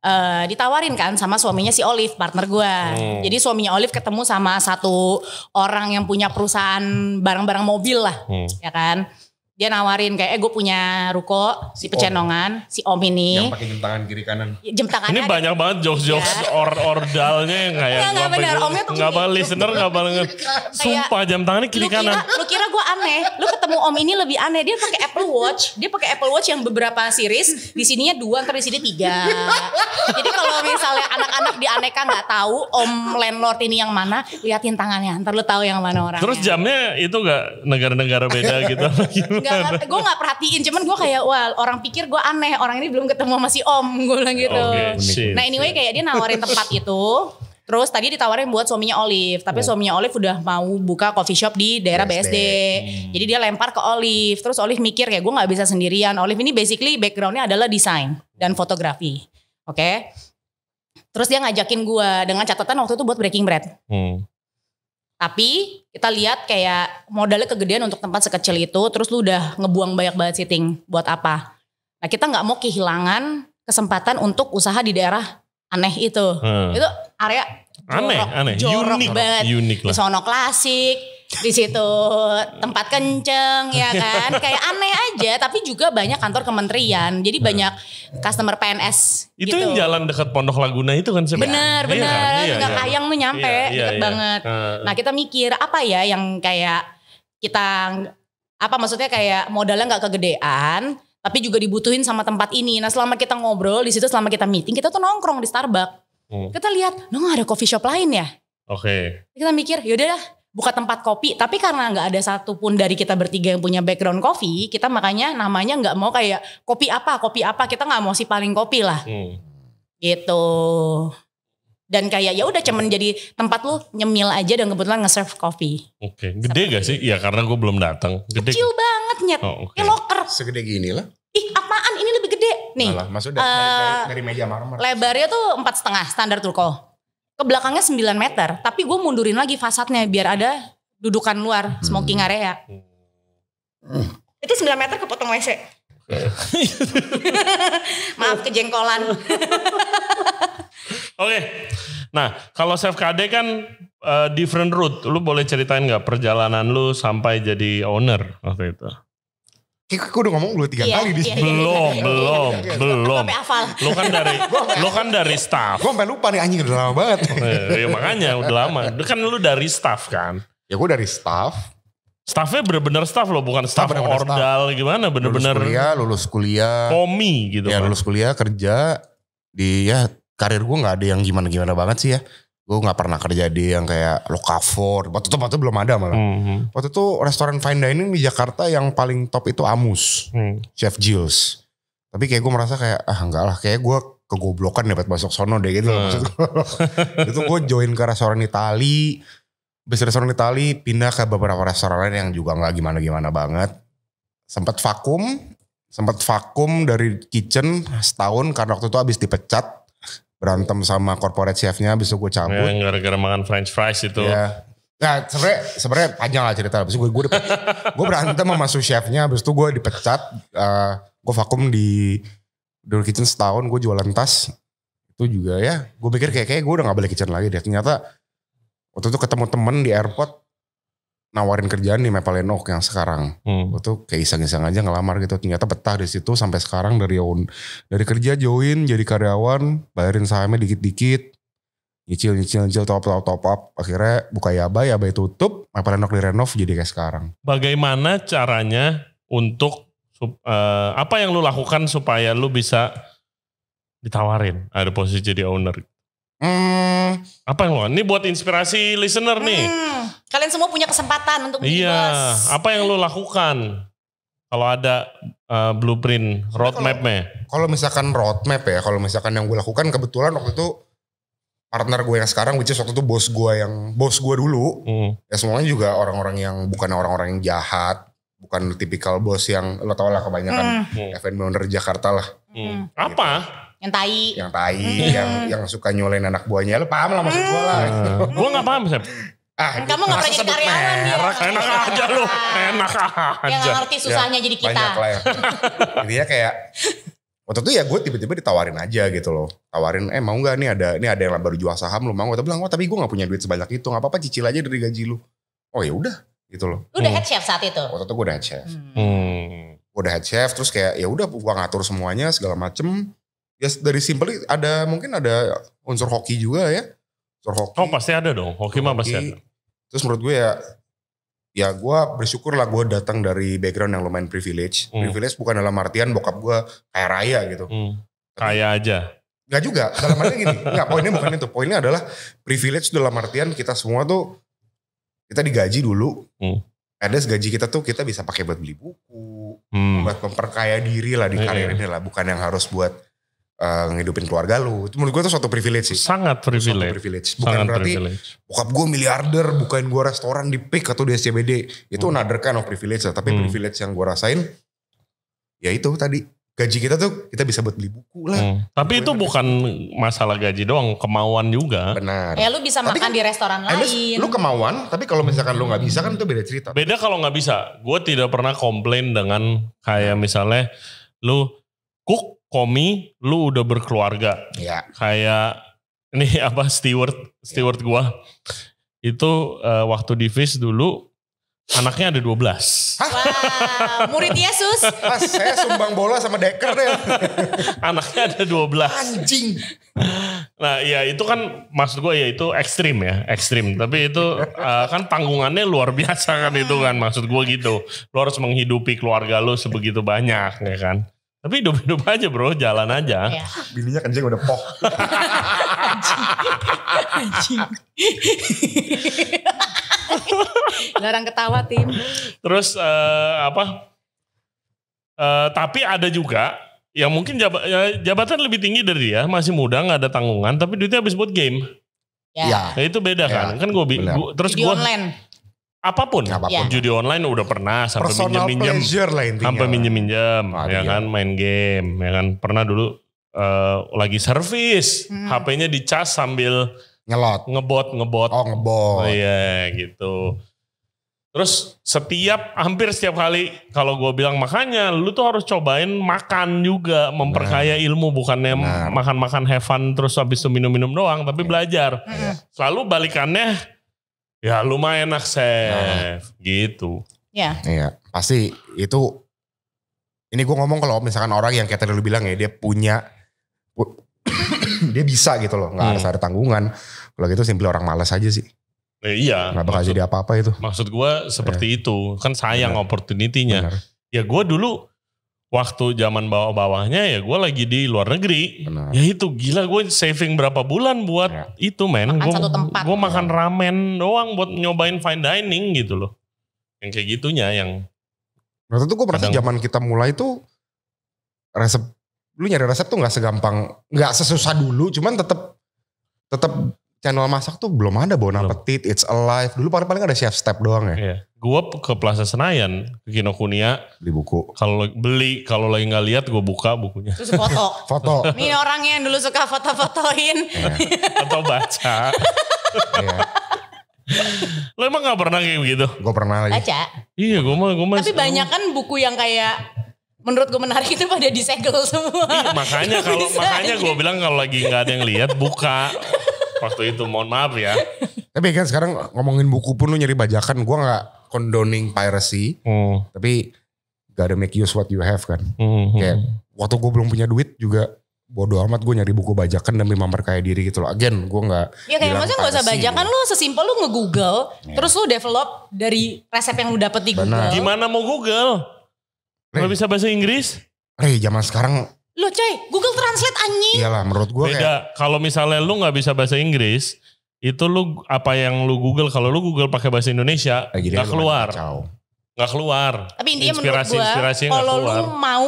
uh, ditawarin kan sama suaminya si Olive partner gue hmm. jadi suaminya Olive ketemu sama satu orang yang punya perusahaan barang-barang mobil lah hmm. ya kan dia nawarin kayak eh gue punya ruko si pecenongan si om ini yang pakai jam tangan kiri kanan iya, jam tangan ini ada. banyak banget jokes jokes iya. or ordalnya yang kayak nggak benar omnya tuh nggak bal listener nggak banget sumpah jam tangannya kiri lu kanan lu kira gue aneh lu ketemu om ini lebih aneh dia pakai Apple Watch dia pakai Apple Watch yang beberapa series di sininya dua ntar di sini tiga jadi kalau misalnya anak-anak di aneka nggak tahu om landlord ini yang mana liatin tangannya ntar lu tahu yang mana orang terus jamnya itu gak negara-negara beda gitu ngerti, gue gak perhatiin cuman gue kayak wah orang pikir gue aneh orang ini belum ketemu sama si om gue bilang gitu okay, nah anyway kayak dia nawarin tempat itu Terus tadi ditawarin buat suaminya Olive, tapi oh. suaminya Olive udah mau buka coffee shop di daerah BSD. BSD. Hmm. Jadi dia lempar ke Olive, terus Olive mikir kayak gue gak bisa sendirian. Olive ini basically backgroundnya adalah desain dan fotografi, oke? Okay? Terus dia ngajakin gue dengan catatan waktu itu buat breaking bread. Hmm. Tapi kita lihat kayak modalnya kegedean untuk tempat sekecil itu, terus lu udah ngebuang banyak banget sitting buat apa? Nah kita nggak mau kehilangan kesempatan untuk usaha di daerah aneh itu. Hmm. Itu area jorok, aneh, aneh, jorok unik banget. Unik lah. sono klasik, di situ tempat kenceng ya kan kayak aneh aja tapi juga banyak kantor kementerian jadi nah. banyak customer PNS itu gitu. yang jalan dekat Pondok Laguna itu kan sebenarnya bener bener iya, kan? iya, nggak iya, kayang nyampe iya, iya, deket iya. banget nah. nah kita mikir apa ya yang kayak kita apa maksudnya kayak modalnya nggak kegedean tapi juga dibutuhin sama tempat ini nah selama kita ngobrol di situ selama kita meeting kita tuh nongkrong di Starbucks hmm. kita lihat no ada coffee shop lain ya oke okay. kita mikir yaudah lah buka tempat kopi tapi karena nggak ada satupun dari kita bertiga yang punya background kopi kita makanya namanya nggak mau kayak kopi apa kopi apa kita nggak mau si paling kopi lah hmm. gitu dan kayak ya udah cuman jadi tempat lu nyemil aja dan kebetulan nge-serve kopi oke okay. gede gak sih ya karena gue belum datang gede kecil banget nyet oh, okay. ya loker segede gini lah ih apaan ini lebih gede nih Alah, maksudnya uh, dari, dari meja marmer lebarnya tuh empat setengah standar Turko ke belakangnya 9 meter, tapi gue mundurin lagi fasadnya biar ada dudukan luar, hmm. smoking area. Hmm. Itu 9 meter kepotong WC. Maaf kejengkolan. Oke. Okay. Nah, kalau Chef KD kan uh, different route. Lu boleh ceritain nggak perjalanan lu sampai jadi owner waktu itu? Kayak aku udah ngomong dua tiga iya, kali di iya, sini. Iya, iya. belum, iya, belum, belum. Lo kan dari, lo kan dari staff. Gue sampai lupa nih anjing udah lama banget. ya makanya udah lama. Kan lo dari staff kan. Ya gue dari staff. Staffnya bener-bener staff loh, bukan staff bener -bener ordal staff. gimana, bener-bener. Lulus kuliah, lulus kuliah. Komi gitu. Ya kan. lulus kuliah kerja di ya karir gue gak ada yang gimana-gimana banget sih ya gue nggak pernah kerja di yang kayak lokafor waktu itu waktu itu belum ada malah mm -hmm. waktu itu restoran fine dining di Jakarta yang paling top itu Amus mm. Chef Jules tapi kayak gue merasa kayak ah enggak lah kayak gue kegoblokan dapat masuk sono deh gitu mm. itu gue join ke restoran Itali besar restoran Itali pindah ke beberapa restoran lain yang juga nggak gimana gimana banget sempat vakum sempat vakum dari kitchen setahun karena waktu itu habis dipecat berantem sama corporate chefnya besok itu gue cabut ya, gara-gara makan french fries itu ya. nah sebenernya sebenernya panjang lah cerita Abis itu gue gue, gue berantem sama sous chefnya abis itu gue dipecat uh, eh, gue vakum di Dulu Kitchen setahun gue jualan tas itu juga ya gue pikir kayak kayak gue udah gak balik kitchen lagi deh ternyata waktu itu ketemu temen di airport nawarin kerjaan di Maple Oak yang sekarang. Hmm. Itu kayak iseng-iseng aja ngelamar gitu. Ternyata betah di situ sampai sekarang dari dari kerja join jadi karyawan, bayarin sahamnya dikit-dikit, nyicil nyicil nyicil top top top up akhirnya buka Yaba Yaba tutup Maple Oak direnov jadi kayak sekarang. Bagaimana caranya untuk uh, apa yang lu lakukan supaya lu bisa ditawarin ada posisi jadi owner? Hmm. Apa yang lo? Ini buat inspirasi listener hmm. nih. Kalian semua punya kesempatan untuk Iya. Apa yang lo lakukan kalau ada uh, blueprint roadmapnya? Kalau misalkan roadmap ya, kalau misalkan yang gue lakukan kebetulan waktu itu partner gue yang sekarang, which is waktu itu bos gue yang bos gue dulu. Hmm. Ya semuanya juga orang-orang yang bukan orang-orang yang jahat, bukan tipikal bos yang lo tau lah kebanyakan hmm. hmm. event owner Jakarta lah. Hmm. Gitu. Apa? yang tai yang tai hmm. yang yang suka nyolain anak buahnya lo paham lah maksud gue lah hmm. Ah. gue nggak paham sih Ah, kamu gak pernah jadi karyawan ya? Enak aja lu, enak aja. Yang ngerti susahnya ya, jadi kita. Banyak lah ya. Intinya kayak waktu itu ya gue tiba-tiba ditawarin aja gitu loh. Tawarin, eh mau gak nih ada ini ada yang baru jual saham lu mau? Tapi bilang, wah oh, tapi gue gak punya duit sebanyak itu. Gak apa-apa cicil aja dari gaji lu. Oh ya udah gitu loh. Lu udah hmm. head chef saat itu? Waktu itu gue udah head chef. Hmm. Gue udah head chef terus kayak ya udah gue ngatur semuanya segala macem ya dari simple ada mungkin ada unsur hoki juga ya unsur hoki oh pasti ada dong hoki mah pasti ada terus menurut gue ya ya gue bersyukur lah gue datang dari background yang lumayan privilege hmm. privilege bukan dalam artian bokap gue kaya raya gitu hmm. kaya aja Gak juga dalam artian gini Gak, poinnya bukan itu poinnya adalah privilege dalam artian kita semua tuh kita digaji dulu hmm. ada gaji kita tuh kita bisa pakai buat beli buku hmm. buat memperkaya diri lah iya, iya. di karir ini lah bukan yang harus buat uh, ngidupin keluarga lu. Itu menurut gue itu suatu privilege sih. Sangat privilege. Suatu privilege. Bukan Sangat berarti privilege. bokap gue miliarder, bukain gue restoran di PIK atau di SCBD. Itu hmm. another kind of privilege lah. Tapi hmm. privilege yang gue rasain, ya itu tadi. Gaji kita tuh kita bisa buat beli buku lah. Hmm. Tapi itu kan bukan bisa. masalah gaji doang, kemauan juga. Benar. Ya lu bisa tapi makan kan, di restoran lain. Lu kemauan, tapi kalau misalkan lu nggak bisa kan itu beda cerita. Beda kalau nggak bisa. Gue tidak pernah komplain dengan kayak misalnya lu Cook, komi lu udah berkeluarga. Ya. Kayak ini apa steward steward ya. gua itu uh, waktu di dulu anaknya ada 12. Wah, Wow, murid Yesus. Mas, ah, saya sumbang bola sama Deker deh. anaknya ada 12. Anjing. Nah, ya itu kan maksud gue ya itu ekstrim ya, ekstrim. Tapi itu uh, kan tanggungannya luar biasa kan itu kan maksud gue gitu. lu harus menghidupi keluarga lu sebegitu banyak ya kan. Tapi hidup-hidup aja bro, jalan aja. Ya. Bininya kencing udah poh. Larang ketawa tim. Terus uh, apa? Uh, tapi ada juga yang mungkin ya, jabatan lebih tinggi dari dia, masih muda gak ada tanggungan, tapi duitnya habis buat game. Ya. ya. Nah, itu beda kan? ya. kan? Kan gue terus gue online apapun, apapun. judi online udah pernah sampai Personal minjem minjem lah sampai minjem minjem ah, ya iya. kan main game ya kan pernah dulu uh, lagi servis hmm. HP-nya dicas sambil ngelot ngebot ngebot oh ngebot oh iya gitu terus setiap hampir setiap kali kalau gue bilang makanya lu tuh harus cobain makan juga memperkaya nah. ilmu bukannya nah. makan makan heaven terus habis itu minum minum doang tapi iya. belajar nah. selalu balikannya Ya lumayan akses nah. gitu. Iya. Iya, pasti itu ini gue ngomong kalau misalkan orang yang kayak tadi lu bilang ya dia punya dia bisa gitu loh, nggak hmm. harus ada tanggungan. Kalau gitu simpel orang malas aja sih. Eh, iya. Gak bakal maksud, jadi apa-apa itu. Maksud gue seperti yeah. itu. Kan sayang opportunity-nya. Ya gue dulu waktu zaman bawah-bawahnya ya gue lagi di luar negeri. Benar. Ya itu gila gue saving berapa bulan buat ya. itu men. Makan gua, tempat. Gue makan ya. ramen doang buat nyobain fine dining gitu loh. Yang kayak gitunya yang. Waktu itu gue pernah zaman kita mulai tuh resep lu nyari resep tuh nggak segampang nggak sesusah dulu cuman tetap tetap channel masak tuh belum ada Bon Appetit, It's Alive. Dulu paling-paling ada Chef Step doang ya. Iya. Gue ke Plaza Senayan, ke Kinokuniya. Beli buku. Kalau beli, kalau lagi nggak lihat gue buka bukunya. Terus foto. foto. Ini orang yang dulu suka foto-fotoin. Iya. Atau baca. Iya. Lo emang gak pernah kayak gitu? Gue pernah lagi. Baca. Iya gue mah. Gua Tapi banyak kan buku yang kayak menurut gue menarik itu pada disegel semua. Iya, makanya kalau makanya gue bilang kalau lagi nggak ada yang lihat buka waktu itu mohon maaf ya. Tapi kan sekarang ngomongin buku pun lu nyari bajakan, gua nggak condoning piracy. Hmm. Tapi gak ada make use what you have kan. Hmm. hmm. Kayak waktu gue belum punya duit juga bodo amat gue nyari buku bajakan demi memperkaya diri gitu loh. Again gue gak. Ya kayak maksudnya gak usah bajakan lu sesimpel lu nge-google. Yeah. Terus lu develop dari resep yang lu dapet di Benar. Google. Gimana mau Google? Lu bisa bahasa Inggris? Eh zaman sekarang Lo coy, Google Translate anjing. Iyalah menurut gue Beda, kayak... kalau misalnya lu gak bisa bahasa Inggris, itu lu apa yang lu Google, kalau lu Google pakai bahasa Indonesia, eh, nggak gak keluar. Gak keluar. Tapi intinya inspirasi, menurut gue, kalau lu mau,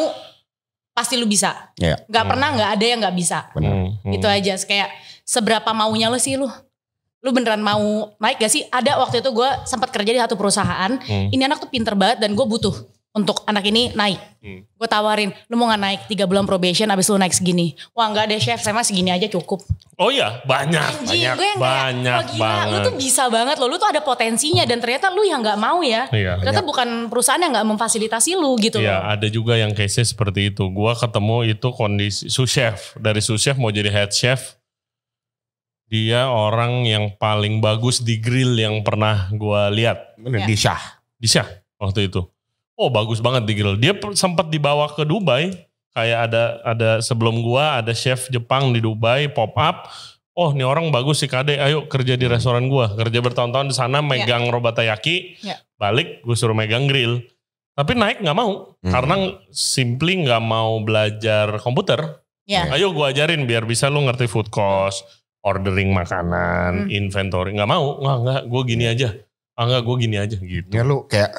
pasti lu bisa. Yeah. Gak hmm. pernah gak ada yang gak bisa. Hmm, hmm. Itu aja, kayak seberapa maunya lu sih lu lu beneran mau naik gak sih? Ada waktu itu gue sempat kerja di satu perusahaan, hmm. ini anak tuh pinter banget dan gue butuh untuk anak ini naik. Hmm. Gue tawarin, lu mau gak naik 3 bulan probation abis lu naik segini. Wah enggak deh chef, saya mah segini aja cukup. Oh iya, banyak. Anjing, banyak, gue yang banyak kayak, oh, gila, banget. lu tuh bisa banget loh, lu tuh ada potensinya dan ternyata lu yang gak mau ya. Iya, ternyata iya. bukan perusahaan yang gak memfasilitasi lu gitu iya, loh. ada juga yang case seperti itu. Gue ketemu itu kondisi sous chef, dari sous chef mau jadi head chef. Dia orang yang paling bagus di grill yang pernah gue lihat. Iya. Di Shah. Di Shah waktu itu Oh bagus banget digil. Dia sempat dibawa ke Dubai. Kayak ada ada sebelum gua ada chef Jepang di Dubai pop up. Oh ini orang bagus sih Kade, ayo kerja di restoran gua. Kerja bertahun-tahun di sana megang yeah. robatayaki. Yeah. Balik gue suruh megang grill. Tapi naik nggak mau hmm. karena simply nggak mau belajar komputer. Yeah. Ya. Ayo gua ajarin biar bisa lu ngerti food cost, ordering makanan, hmm. inventory. Nggak mau, nggak nggak. Gue gini ya. aja. Ah, enggak gue gini aja gitu. Ya lu kayak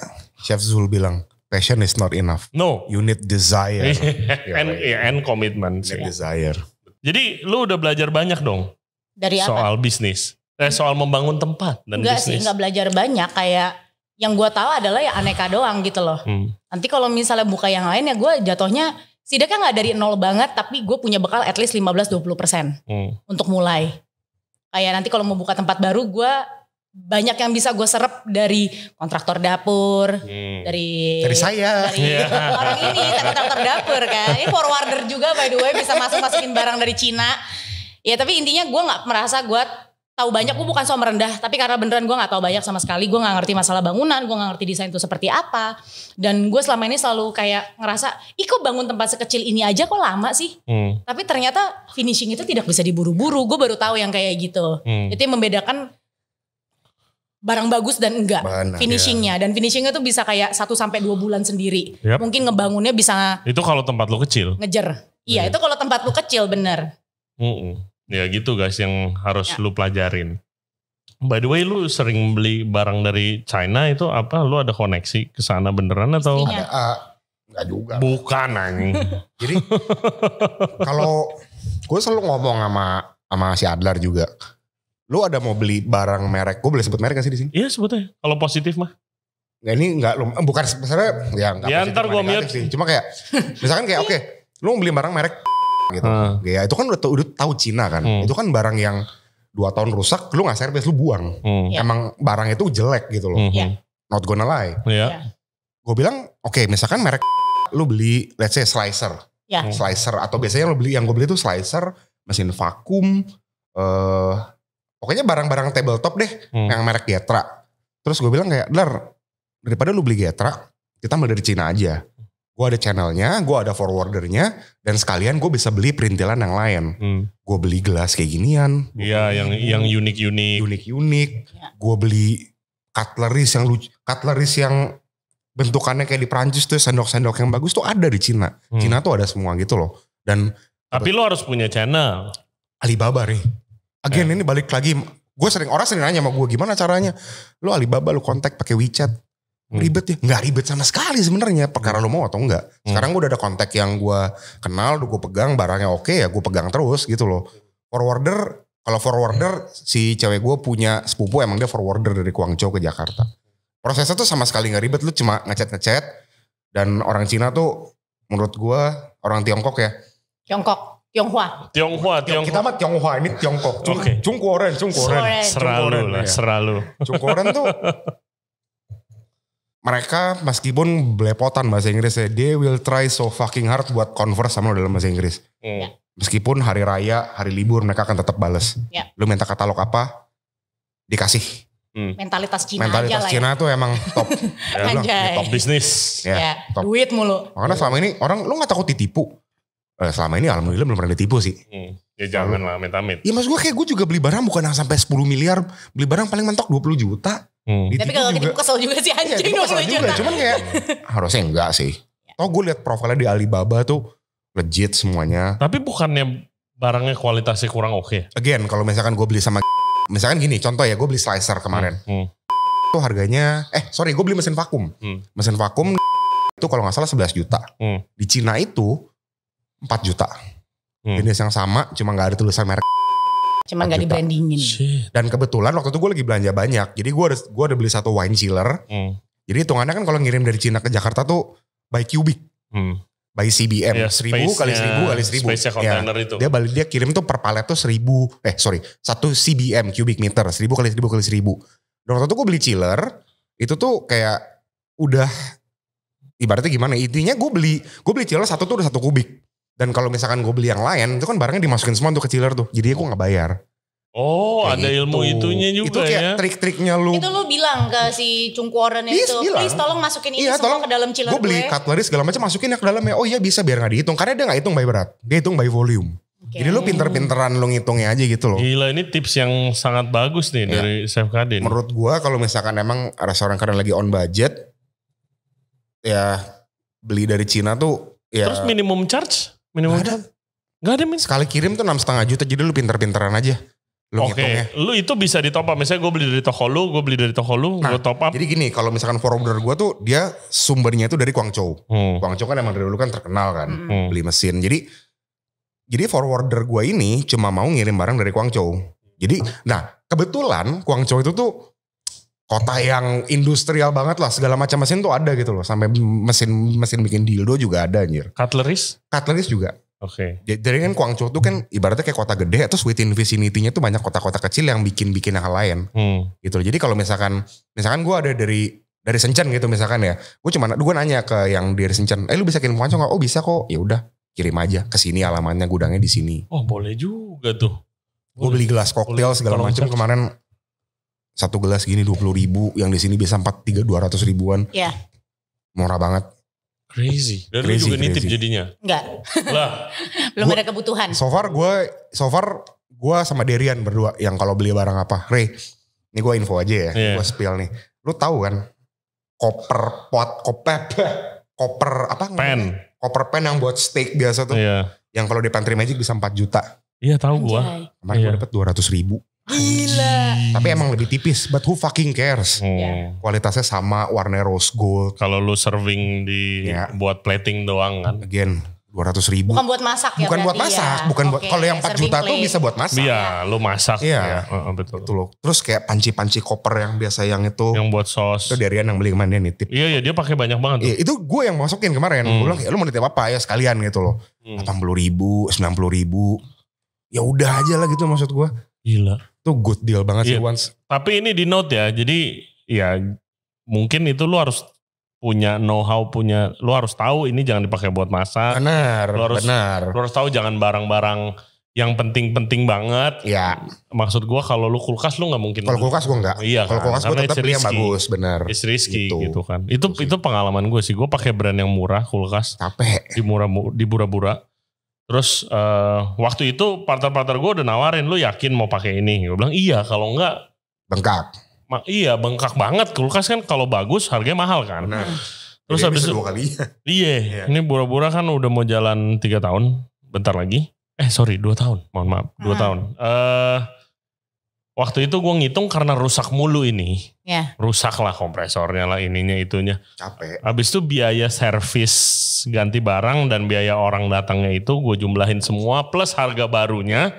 Chef Zul bilang passion is not enough. No. You need desire. Iya, iya. and yeah, and commitment. Need desire. Jadi lu udah belajar banyak dong. Dari apa? Soal bisnis. Eh, soal membangun tempat dan enggak bisnis. Enggak sih, enggak belajar banyak kayak yang gue tahu adalah ya aneka doang gitu loh. Hmm. Nanti kalau misalnya buka yang lain ya gue jatuhnya kan nggak dari nol banget tapi gue punya bekal at least 15-20% hmm. untuk mulai. Kayak nanti kalau mau buka tempat baru gue banyak yang bisa gue serap dari kontraktor dapur, hmm. dari dari saya, dari yeah. orang ini kontraktor dapur kan. Ini forwarder juga by the way bisa masuk masukin barang dari Cina. Ya tapi intinya gue nggak merasa gue tahu banyak. Gue bukan soal merendah, tapi karena beneran gue nggak tahu banyak sama sekali. Gue nggak ngerti masalah bangunan, gue nggak ngerti desain itu seperti apa. Dan gue selama ini selalu kayak ngerasa, ih kok bangun tempat sekecil ini aja kok lama sih. Hmm. Tapi ternyata finishing itu tidak bisa diburu-buru. Gue baru tahu yang kayak gitu. Hmm. Itu yang membedakan barang bagus dan enggak Mana, finishingnya ya. dan finishingnya tuh bisa kayak satu sampai dua bulan sendiri yep. mungkin ngebangunnya bisa itu kalau tempat lu kecil ngejer iya, iya itu kalau tempat lu kecil bener mm -mm. ya gitu guys yang harus yeah. lu pelajarin by the way lu sering beli barang dari China itu apa lu ada koneksi ke sana beneran atau Istinya. ada uh, enggak juga bukan anjing jadi kalau gue selalu ngomong sama sama si Adler juga Lu ada mau beli barang merek? Gue boleh sebut merek gak sih di sini? Iya sebutnya. Kalau positif mah. Ya ini nggak lu, eh, bukan sebenarnya ya nggak ya, ntar gua mute. sih. Cuma kayak misalkan kayak oke, okay, lu mau beli barang merek gitu. Hmm. Ya itu kan udah, udah tahu Cina kan. Hmm. Itu kan barang yang dua tahun rusak, lu nggak servis, lu buang. Hmm. Ya. Emang barang itu jelek gitu loh. Hmm. Ya. Not gonna lie. Yeah. Ya. Gue bilang, oke okay, misalkan merek lu beli let's say slicer. Yeah. Slicer atau biasanya lu beli yang gue beli itu slicer, mesin vakum, eh pokoknya barang-barang tabletop deh hmm. yang merek Getra terus gue bilang kayak Dar daripada lu beli Getra kita beli dari Cina aja gue ada channelnya gue ada forwardernya dan sekalian gue bisa beli perintilan yang lain hmm. gue beli gelas kayak ginian iya yang yang unik unik unik unik iya. gue beli cutleries yang lucu cutleries yang bentukannya kayak di Prancis tuh sendok-sendok yang bagus tuh ada di Cina hmm. Cina tuh ada semua gitu loh dan tapi lo harus punya channel Alibaba nih Again yeah. ini balik lagi, gue sering orang sering nanya sama gue gimana caranya. lo Alibaba lo kontak pakai WeChat. Hmm. Ribet ya? Nggak ribet sama sekali sebenarnya perkara lo mau atau enggak. Hmm. Sekarang gue udah ada kontak yang gue kenal, gue pegang barangnya oke okay, ya gue pegang terus gitu loh. Forwarder kalau forwarder si cewek gue punya sepupu emang dia forwarder dari Guangzhou ke Jakarta. Prosesnya tuh sama sekali nggak ribet, lo cuma ngechat ngechat dan orang Cina tuh menurut gue orang Tiongkok ya. Tiongkok. Tionghoa. Tionghoa, Tionghoa. Kita mah Tionghoa, ini Tiongkok. Seralu lah, seralu. Ya. tuh mereka meskipun belepotan bahasa Inggrisnya, they will try so fucking hard buat converse sama lo dalam bahasa Inggris. Hmm. Ya. Meskipun hari raya, hari libur mereka akan tetap bales. Yeah. Lu minta katalog apa, dikasih. Hmm. Mentalitas Cina Mentalitas aja Cina lah ya. tuh emang top. ya, Anjay. ya, top bisnis. Ya, yeah. Duit mulu. Makanya selama ini orang, lu gak takut ditipu. Eh, selama ini alhamdulillah belum pernah ditipu sih. Hmm. Ya jangan lah amit-amit. Ya maksud gue kayak gue juga beli barang bukan yang sampai 10 miliar. Beli barang paling mentok 20 juta. Hmm. Tapi kalau kita kesel juga sih iya, anjing ya, 20 juta. Juga. Cuman kayak harusnya enggak sih. Ya. Oh gue liat profilnya di Alibaba tuh legit semuanya. Tapi bukannya barangnya kualitasnya kurang oke. Okay. Again kalau misalkan gue beli sama misalkan gini contoh ya gue beli slicer kemarin. Hmm. hmm. Tuh harganya eh sorry gue beli mesin vakum. Hmm. Mesin vakum itu kalau nggak salah 11 juta. Hmm. Di Cina itu 4 juta. Hmm. Jenis yang sama cuma gak ada tulisan merek. Cuma gak di brandingin. Dan kebetulan waktu itu gue lagi belanja banyak. Jadi gue ada, gua ada beli satu wine chiller. Hmm. Jadi hitungannya kan kalau ngirim dari Cina ke Jakarta tuh by cubic. Hmm. By CBM. Ya, seribu kali seribu kali seribu. Ya, itu. Dia balik dia kirim tuh per palet tuh seribu. Eh sorry. Satu CBM cubic meter. Seribu kali seribu kali seribu. Dan waktu itu gue beli chiller. Itu tuh kayak udah ibaratnya gimana ya? intinya gue beli gue beli chiller satu tuh udah satu kubik dan kalau misalkan gue beli yang lain, itu kan barangnya dimasukin semua untuk ke chiller tuh. Jadi aku nggak bayar. Oh, kayak ada gitu. ilmu itunya juga itu kayak ya. trik-triknya lu. Itu lu bilang ke si cungkuoren yes, iya, itu, bilang. please tolong masukin ini iya, semua tolong, ke dalam chiller gue. beli cutlery segala macam masukin ya ke dalamnya. Oh iya bisa biar nggak dihitung. Karena dia nggak hitung by berat, dia hitung by volume. Okay. Jadi lu pinter-pinteran lu ngitungnya aja gitu loh. Gila ini tips yang sangat bagus nih ya. dari Chef Kadin. Menurut gue kalau misalkan emang restoran karena lagi on budget, ya beli dari Cina tuh ya. Terus minimum charge? Minimum gak ada. Gak ada min. Sekali kirim tuh enam setengah juta jadi lu pinter-pinteran aja. Lu Oke, okay. lu itu bisa di top up. Misalnya gue beli dari toko lu, gue beli dari toko lu, nah, gue top up. Jadi gini, kalau misalkan forwarder gue tuh dia sumbernya itu dari Guangzhou. Hmm. Guangzhou kan emang dari dulu kan terkenal kan, hmm. hmm. beli mesin. Jadi jadi forwarder gue ini cuma mau ngirim barang dari Guangzhou. Jadi, nah kebetulan Guangzhou itu tuh kota yang industrial banget lah segala macam mesin tuh ada gitu loh sampai mesin mesin bikin dildo juga ada anjir cutleries cutleries juga Oke. Okay. Jadi kan Guangzhou tuh kan ibaratnya kayak kota gede terus within vicinity-nya tuh banyak kota-kota kecil yang bikin-bikin hal lain. Hmm. Gitu loh. Jadi kalau misalkan misalkan gue ada dari dari Senchen gitu misalkan ya. Gue cuma gue nanya ke yang dari Senchen, "Eh lu bisa kirim Guangzhou nggak? Oh, bisa kok. Ya udah, kirim aja ke sini alamannya gudangnya di sini." Oh, boleh juga tuh. Gue beli gelas koktail segala macam kemarin satu gelas gini dua puluh ribu yang di sini bisa empat tiga dua ratus ribuan Iya. murah banget Crazy. Dan Crazy, lu juga nitip jadinya. Enggak. Lah, Belum Gua- ada kebutuhan. so far gue so far gue sama Derian berdua yang kalau beli barang apa re, ini gue info aja ya yeah. gue spill nih lu tahu kan koper pot koper koper apa pen. koper pen yang buat steak biasa tuh Iya. yang kalau di pantry magic bisa empat juta Iya tahu gue, kemarin gue iya. dapat dua ratus ribu Gila. Tapi emang lebih tipis, but who fucking cares? Hmm. Kualitasnya sama, warna rose gold. Kalau lu serving di yeah. buat plating doang kan. Again, 200 ribu. Bukan buat masak ya? Bukan buat ya? masak, ya. bukan okay. buat kalau yang 4 juta plate. tuh bisa buat masak. Iya, lu masak. Iya, ya. Oh, oh, betul. Itu loh. Terus kayak panci-panci koper yang biasa yang itu. Yang buat sos. Itu Darian yang beli kemarin dia nitip. Iya, iya dia pakai banyak banget Iya, itu gue yang masukin kemarin. Hmm. Gue bilang, ya, lu mau nitip apa ya sekalian gitu loh. Hmm. 80 ribu, 90 ribu. Ya udah aja lah gitu maksud gue. Gila itu good deal banget yeah. sih once. Iya. Tapi ini di note ya, jadi ya mungkin itu lu harus punya know how punya lu harus tahu ini jangan dipakai buat masak benar lu harus, benar lu harus tahu jangan barang-barang yang penting-penting banget ya maksud gua kalau lu kulkas lu nggak mungkin kalau kulkas gua nggak iya kalau kan? kulkas gua tetap yang bagus benar it's risky gitu, gitu kan itu itu, itu pengalaman gue sih gua pakai brand yang murah kulkas capek di murah di bura-bura Terus uh, waktu itu partner-partner gue udah nawarin lu yakin mau pakai ini? Gue bilang iya kalau enggak bengkak. Ma iya bengkak banget kulkas kan kalau bagus harganya mahal kan. Nah, Terus ya habis itu dua kali. Iya, iya, ini bura-bura kan udah mau jalan tiga tahun, bentar lagi. Eh sorry dua tahun, mohon maaf dua hmm. tahun. Eh uh, Waktu itu gue ngitung karena rusak mulu ini. Ya. Rusak lah kompresornya lah ininya itunya. Capek. Habis itu biaya servis ganti barang dan biaya orang datangnya itu gue jumlahin semua plus harga barunya.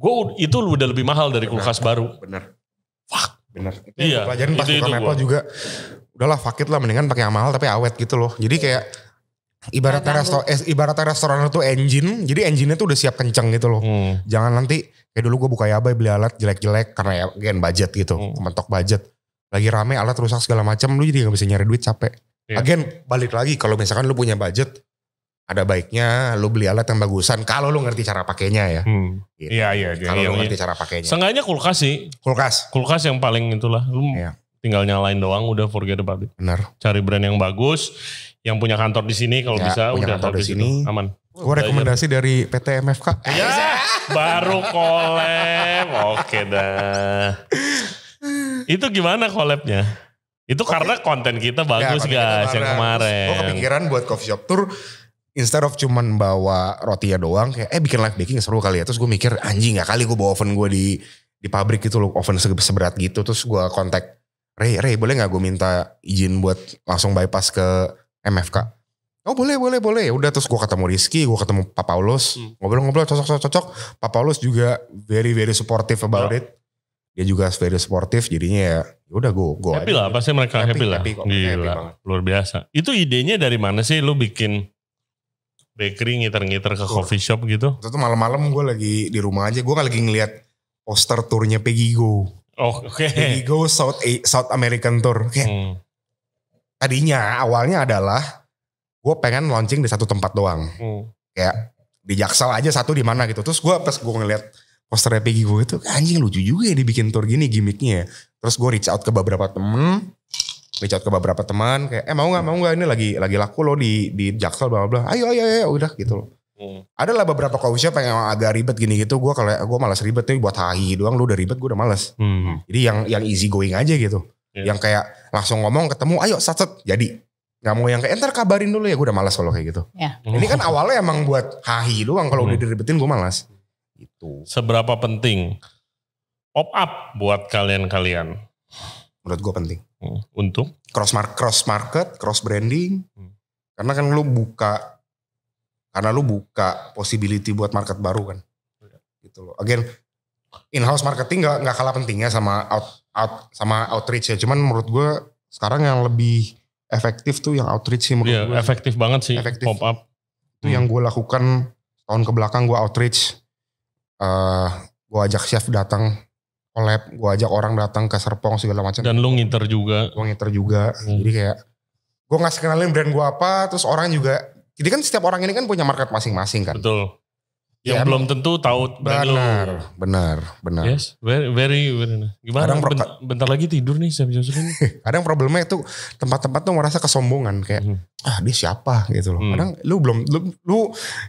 Gue itu udah lebih mahal dari bener, kulkas baru. Bener. Fuck. Bener. Itu iya. Pelajarin pas itu, itu Apple juga. Udahlah fakit lah mendingan pakai yang mahal tapi awet gitu loh. Jadi kayak Ibarat resto, eh, ibarat restoran itu engine, jadi engine-nya tuh udah siap kenceng gitu loh. Hmm. Jangan nanti kayak dulu gue buka ya yabai beli alat jelek-jelek karena ya gen budget gitu, hmm. mentok budget. Lagi rame alat rusak segala macam, lu jadi gak bisa nyari duit capek. Yeah. Again balik lagi kalau misalkan lu punya budget, ada baiknya lu beli alat yang bagusan kalau lu ngerti cara pakainya ya. Hmm. Gitu. Iya, iya iya. kalau iya, lu iya. ngerti cara pakainya. Seenggaknya kulkas sih. Kulkas. Kulkas yang paling itulah. Lu yeah. tinggal nyalain doang udah forget about it. Benar. Cari brand yang bagus yang punya kantor di sini kalau ya, bisa udah kantor di gitu. sini itu, aman. Gue iya. rekomendasi Belajar. dari PT MFK. Ya, baru kolab Oke dah. Itu gimana kolabnya Itu okay. karena konten kita bagus ya, guys kita yang kemarin. Gue kepikiran buat coffee shop tour instead of cuman bawa rotinya doang kayak eh bikin live baking seru kali ya. Terus gue mikir anjing gak kali gue bawa oven gue di di pabrik gitu loh oven seberat gitu. Terus gue kontak Ray, Ray boleh gak gue minta izin buat langsung bypass ke MFK Oh boleh boleh boleh udah terus gue ketemu Rizky gue ketemu Pak Paulus hmm. ngobrol-ngobrol cocok cocok cocok Pak Paulus juga very very supportive about yeah. it dia juga very supportive jadinya ya, ya udah gue gue happy aja. lah pasti mereka happy, happy lah happy, kok. Gila, happy banget. luar biasa itu idenya dari mana sih lu bikin bakery ngiter-ngiter ke tuh. coffee shop gitu itu tuh malam-malam gue lagi di rumah aja gue kan lagi ngeliat poster turnya Peggy Go oh, oke okay. Peggy Go South South American Tour kayak hmm tadinya awalnya adalah gue pengen launching di satu tempat doang. Hmm. Kayak di Jaksel aja satu di mana gitu. Terus gue pas gue ngeliat poster Peggy gue itu anjing lucu juga ya dibikin tour gini gimmicknya. Ya. Terus gue reach out ke beberapa temen, reach out ke beberapa teman kayak eh mau nggak mau nggak ini lagi lagi laku loh di di Jaksel bla bla. Ayo ayo ayo udah gitu loh. Hmm. Ada lah beberapa coffee shop yang agak ribet gini gitu. Gue kalau gue malas ribet nih buat hahi doang. Lu udah ribet, gue udah malas. Hmm. Jadi yang yang easy going aja gitu. Yes. Iya. Yang kayak langsung ngomong ketemu ayo satset jadi. nggak mau yang kayak entar eh, kabarin dulu ya gue udah malas kalau kayak gitu. Yeah. Ini kan awalnya emang buat hahi doang kalau hmm. udah diribetin gue malas. Itu. Seberapa penting pop up buat kalian-kalian? Menurut gue penting. Hmm. Untuk? Cross, mark, cross market, cross branding. Hmm. Karena kan lu buka karena lu buka possibility buat market baru kan gitu loh again in house marketing nggak nggak kalah pentingnya sama out out, sama outreach ya. Cuman menurut gue sekarang yang lebih efektif tuh yang outreach sih menurut yeah, gue. Efektif banget sih efektif. pop up. Itu hmm. yang gue lakukan tahun ke belakang gue outreach. Uh, eh, gue ajak chef datang collab, gue ajak orang datang ke Serpong segala macam. Dan lu ngiter juga. Gue ngiter juga. Hmm. Jadi kayak gue ngasih kenalin brand gue apa, terus orang juga. Jadi kan setiap orang ini kan punya market masing-masing kan. Betul yang ya, belum tentu tahu benar, lo. Benar, benar. Yes, very, very, very. Gimana? Kadang pro, bentar, lagi tidur nih saya bisa ini. kadang problemnya itu tempat-tempat tuh merasa kesombongan kayak hmm. ah dia siapa gitu loh. Hmm. Kadang lu belum lu, lu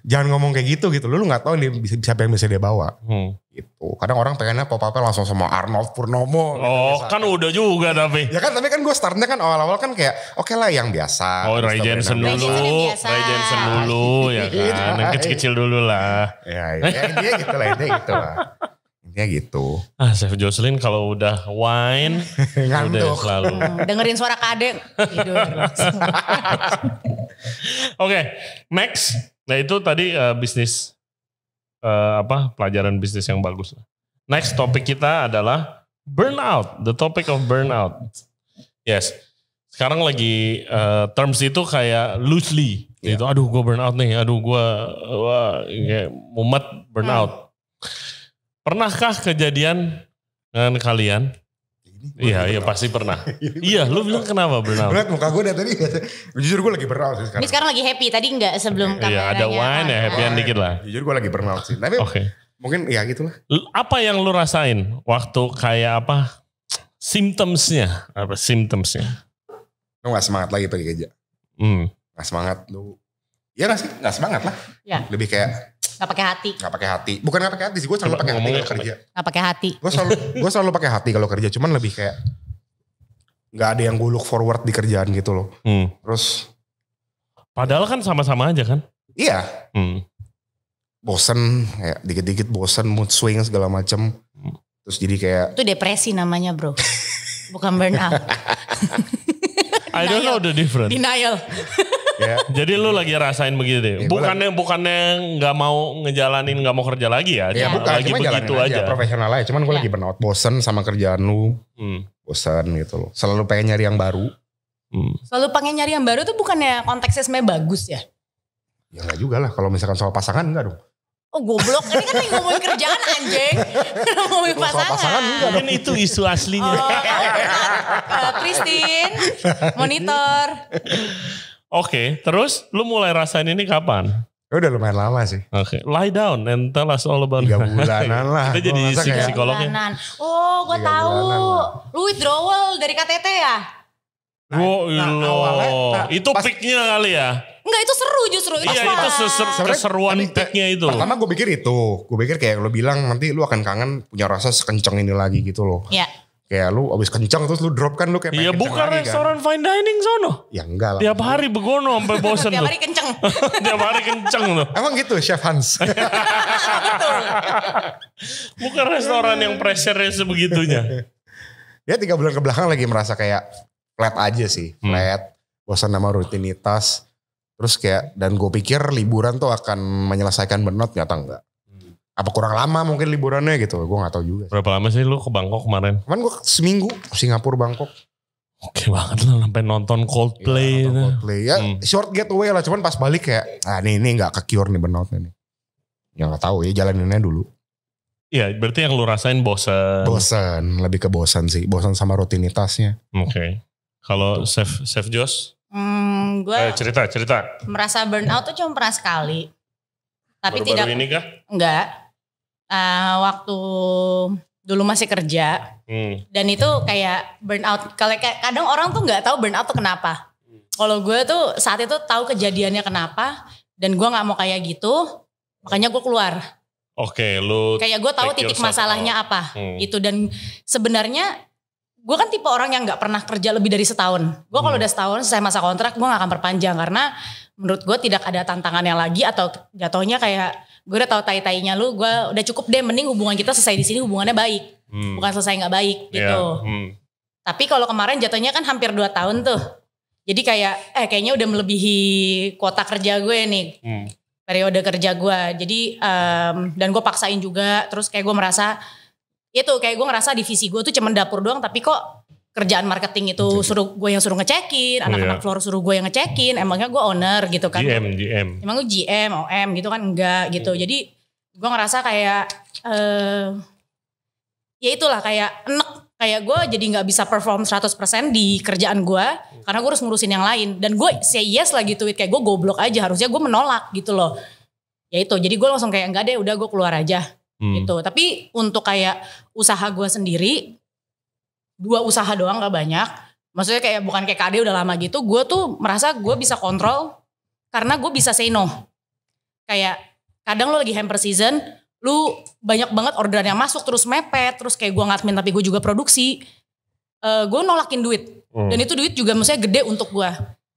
jangan ngomong kayak gitu gitu. Lu lu nggak tahu nih siapa yang bisa dia bawa. Hmm gitu. Kadang orang pengennya pop up langsung sama Arnold Purnomo. Gitu oh, gitu, kan udah juga tapi. ya kan, tapi kan gue startnya kan awal-awal kan kayak oke okay lah yang biasa. Oh, Ray Jensen dulu. Ray Jensen dulu ya kan. Yang iya. kecil-kecil dulu lah. Ya, ya, ya intinya gitu lah, intinya gitu lah. Ya gitu. Ah, Chef Jocelyn kalau udah wine udah selalu. Hmm, dengerin suara kadek Oke, okay, next. Nah, itu tadi uh, bisnis uh, apa pelajaran bisnis yang bagus. Next topik kita adalah burnout. The topic of burnout. Yes. Sekarang lagi uh, terms itu kayak loosely yeah. itu, Aduh gue burnout nih. Aduh gue wah kayak mumet burnout. Hmm. Pernahkah kejadian dengan kalian ini. Iya, iya pasti pernah. Iya, iya, lu bilang kenapa burnout? Lihat muka gue dari tadi, jujur gue lagi burnout sih sekarang. Ini sekarang lagi happy, tadi enggak sebelum kameranya. Iya, ada wine ya, kan? happy yang dikit lah. Jujur gue lagi burnout sih, tapi okay. mungkin ya gitulah. Apa yang lu rasain waktu kayak apa, symptomsnya? Apa symptomsnya? Lu gak semangat lagi pergi kerja. Hmm. Gak semangat lu. Iya nggak sih? Gak semangat lah. Ya. Lebih kayak Gak pakai hati. Gak pakai hati. Bukan gak pakai hati sih, gue selalu pakai hati kalau kerja. Gak pakai hati. Gue selalu gue selalu pakai hati kalau kerja, cuman lebih kayak gak ada yang gue look forward di kerjaan gitu loh. Hmm. Terus padahal kan sama-sama aja kan? Iya. Hmm. Bosen, kayak dikit-dikit bosen, mood swing segala macem. Hmm. Terus jadi kayak itu depresi namanya bro, bukan burnout. I don't know the difference. Denial ya. Jadi lu lagi rasain begitu deh. Ya, bukannya bukannya nggak mau ngejalanin nggak mau kerja lagi ya? Ya bukan, lagi cuman begitu aja. aja. Profesional aja. Cuman gue ya. lagi burnout, bosen sama kerjaan lu, hmm. bosen gitu loh. Selalu pengen nyari yang baru. Hmm. Selalu pengen nyari yang baru tuh bukannya konteksnya sebenarnya bagus ya? Ya enggak juga lah. Kalau misalkan soal pasangan enggak dong. Oh goblok, ini kan ngomongin kerjaan anjing. ngomongin pasangan. pasangan kan itu isu aslinya. Oh, Christine, monitor. Oke, okay, terus lu mulai rasain ini kapan? Ya udah lumayan lama sih. Oke, okay. lie down and tell us all about. Tiga bulanan lah. Kita jadi psikolognya. Bulanan. Oh, gue tahu. Lu withdrawal dari KTT ya? Nah, wow, nah, awalnya, nah, itu peaknya kali ya? Enggak itu seru justru itu Iya itu seser, keseruan eh, peaknya itu Pertama gue pikir itu Gue pikir kayak lo bilang nanti lu akan kangen punya rasa sekenceng ini lagi gitu loh Iya Kayak lu abis kencang terus lu drop kan lu kayak Iya bukan kan? restoran kan. fine dining sono. Ya enggak lah. Tiap hari begono sampai bosen Tiap hari kencang. Tiap hari kencang lu. Emang gitu Chef Hans? bukan restoran yang pressure sebegitunya. Dia tiga bulan ke belakang lagi merasa kayak flat aja sih. Hmm. Flat. Hmm. Bosan sama rutinitas. Terus kayak dan gue pikir liburan tuh akan menyelesaikan benot nyata enggak apa kurang lama mungkin liburannya gitu gue nggak tahu juga berapa lama sih lu ke Bangkok kemarin kan gue seminggu Singapura Bangkok Oke banget lah sampai nonton Coldplay. Ya, nonton Coldplay. ya hmm. short getaway lah cuman pas balik kayak ah ini ini nggak kekior nih burnout nih. Ya nggak tahu ya jalaninnya dulu. Iya, berarti yang lu rasain bosan. Bosan, lebih ke bosan sih. Bosan sama rutinitasnya. Oke. Okay. Kalau Chef gitu. Chef Jos? Hmm, gue eh, cerita cerita. Merasa burnout tuh cuma pernah sekali. Tapi Baru -baru tidak. ini kah? Enggak uh, waktu dulu masih kerja hmm. dan itu kayak burnout kalau kadang orang tuh nggak tahu burnout tuh kenapa kalau gue tuh saat itu tahu kejadiannya kenapa dan gue nggak mau kayak gitu makanya gue keluar oke okay, lu kayak gue tahu titik masalahnya out. apa hmm. itu dan sebenarnya gue kan tipe orang yang nggak pernah kerja lebih dari setahun. Gue kalau hmm. udah setahun selesai masa kontrak gue nggak akan perpanjang karena menurut gue tidak ada tantangan yang lagi atau jatuhnya kayak gue udah tau tai tainya lu gue udah cukup deh mending hubungan kita selesai di sini hubungannya baik hmm. bukan selesai nggak baik iya, gitu yeah. hmm. tapi kalau kemarin jatuhnya kan hampir dua tahun tuh jadi kayak eh kayaknya udah melebihi kuota kerja gue nih hmm. periode kerja gue jadi um, dan gue paksain juga terus kayak gue merasa itu kayak gue ngerasa divisi gue tuh cuman dapur doang tapi kok kerjaan marketing itu suruh gue yang suruh ngecekin, oh, anak-anak yeah. floor suruh gue yang ngecekin, emangnya gue owner gitu kan. GM, GM. Emang gue GM, OM gitu kan enggak gitu. Hmm. Jadi gue ngerasa kayak eh uh, ya itulah kayak enek kayak gue jadi nggak bisa perform 100% di kerjaan gue hmm. karena gue harus ngurusin yang lain dan gue say yes lah gitu kayak gue goblok aja harusnya gue menolak gitu loh ya itu jadi gue langsung kayak enggak deh udah gue keluar aja hmm. gitu tapi untuk kayak usaha gue sendiri dua usaha doang gak banyak. Maksudnya kayak bukan kayak KD udah lama gitu. Gue tuh merasa gue bisa kontrol karena gue bisa say no. Kayak kadang lo lagi hamper season, lu banyak banget orderan yang masuk terus mepet, terus kayak gue ngadmin tapi gue juga produksi. Uh, eh, gue nolakin duit. Hmm. Dan itu duit juga maksudnya gede untuk gue.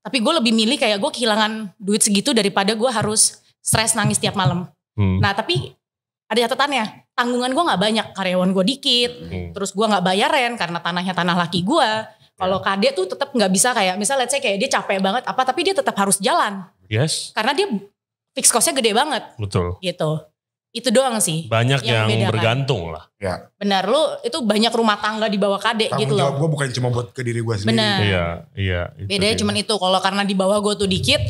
Tapi gue lebih milih kayak gue kehilangan duit segitu daripada gue harus stres nangis tiap malam. Hmm. Nah tapi ada catatannya tanggungan gue nggak banyak karyawan gue dikit hmm. terus gue nggak bayaran karena tanahnya tanah laki gue kalau ya. kade tuh tetap nggak bisa kayak misalnya say kayak dia capek banget apa tapi dia tetap harus jalan yes karena dia fix costnya gede banget betul gitu itu doang sih banyak yang, yang bergantung lah ya benar lu itu banyak rumah tangga di bawah kade Tanggung gitu loh gue bukan cuma buat ke diri gue sendiri benar iya iya beda bedanya cuma itu kalau karena di bawah gue tuh dikit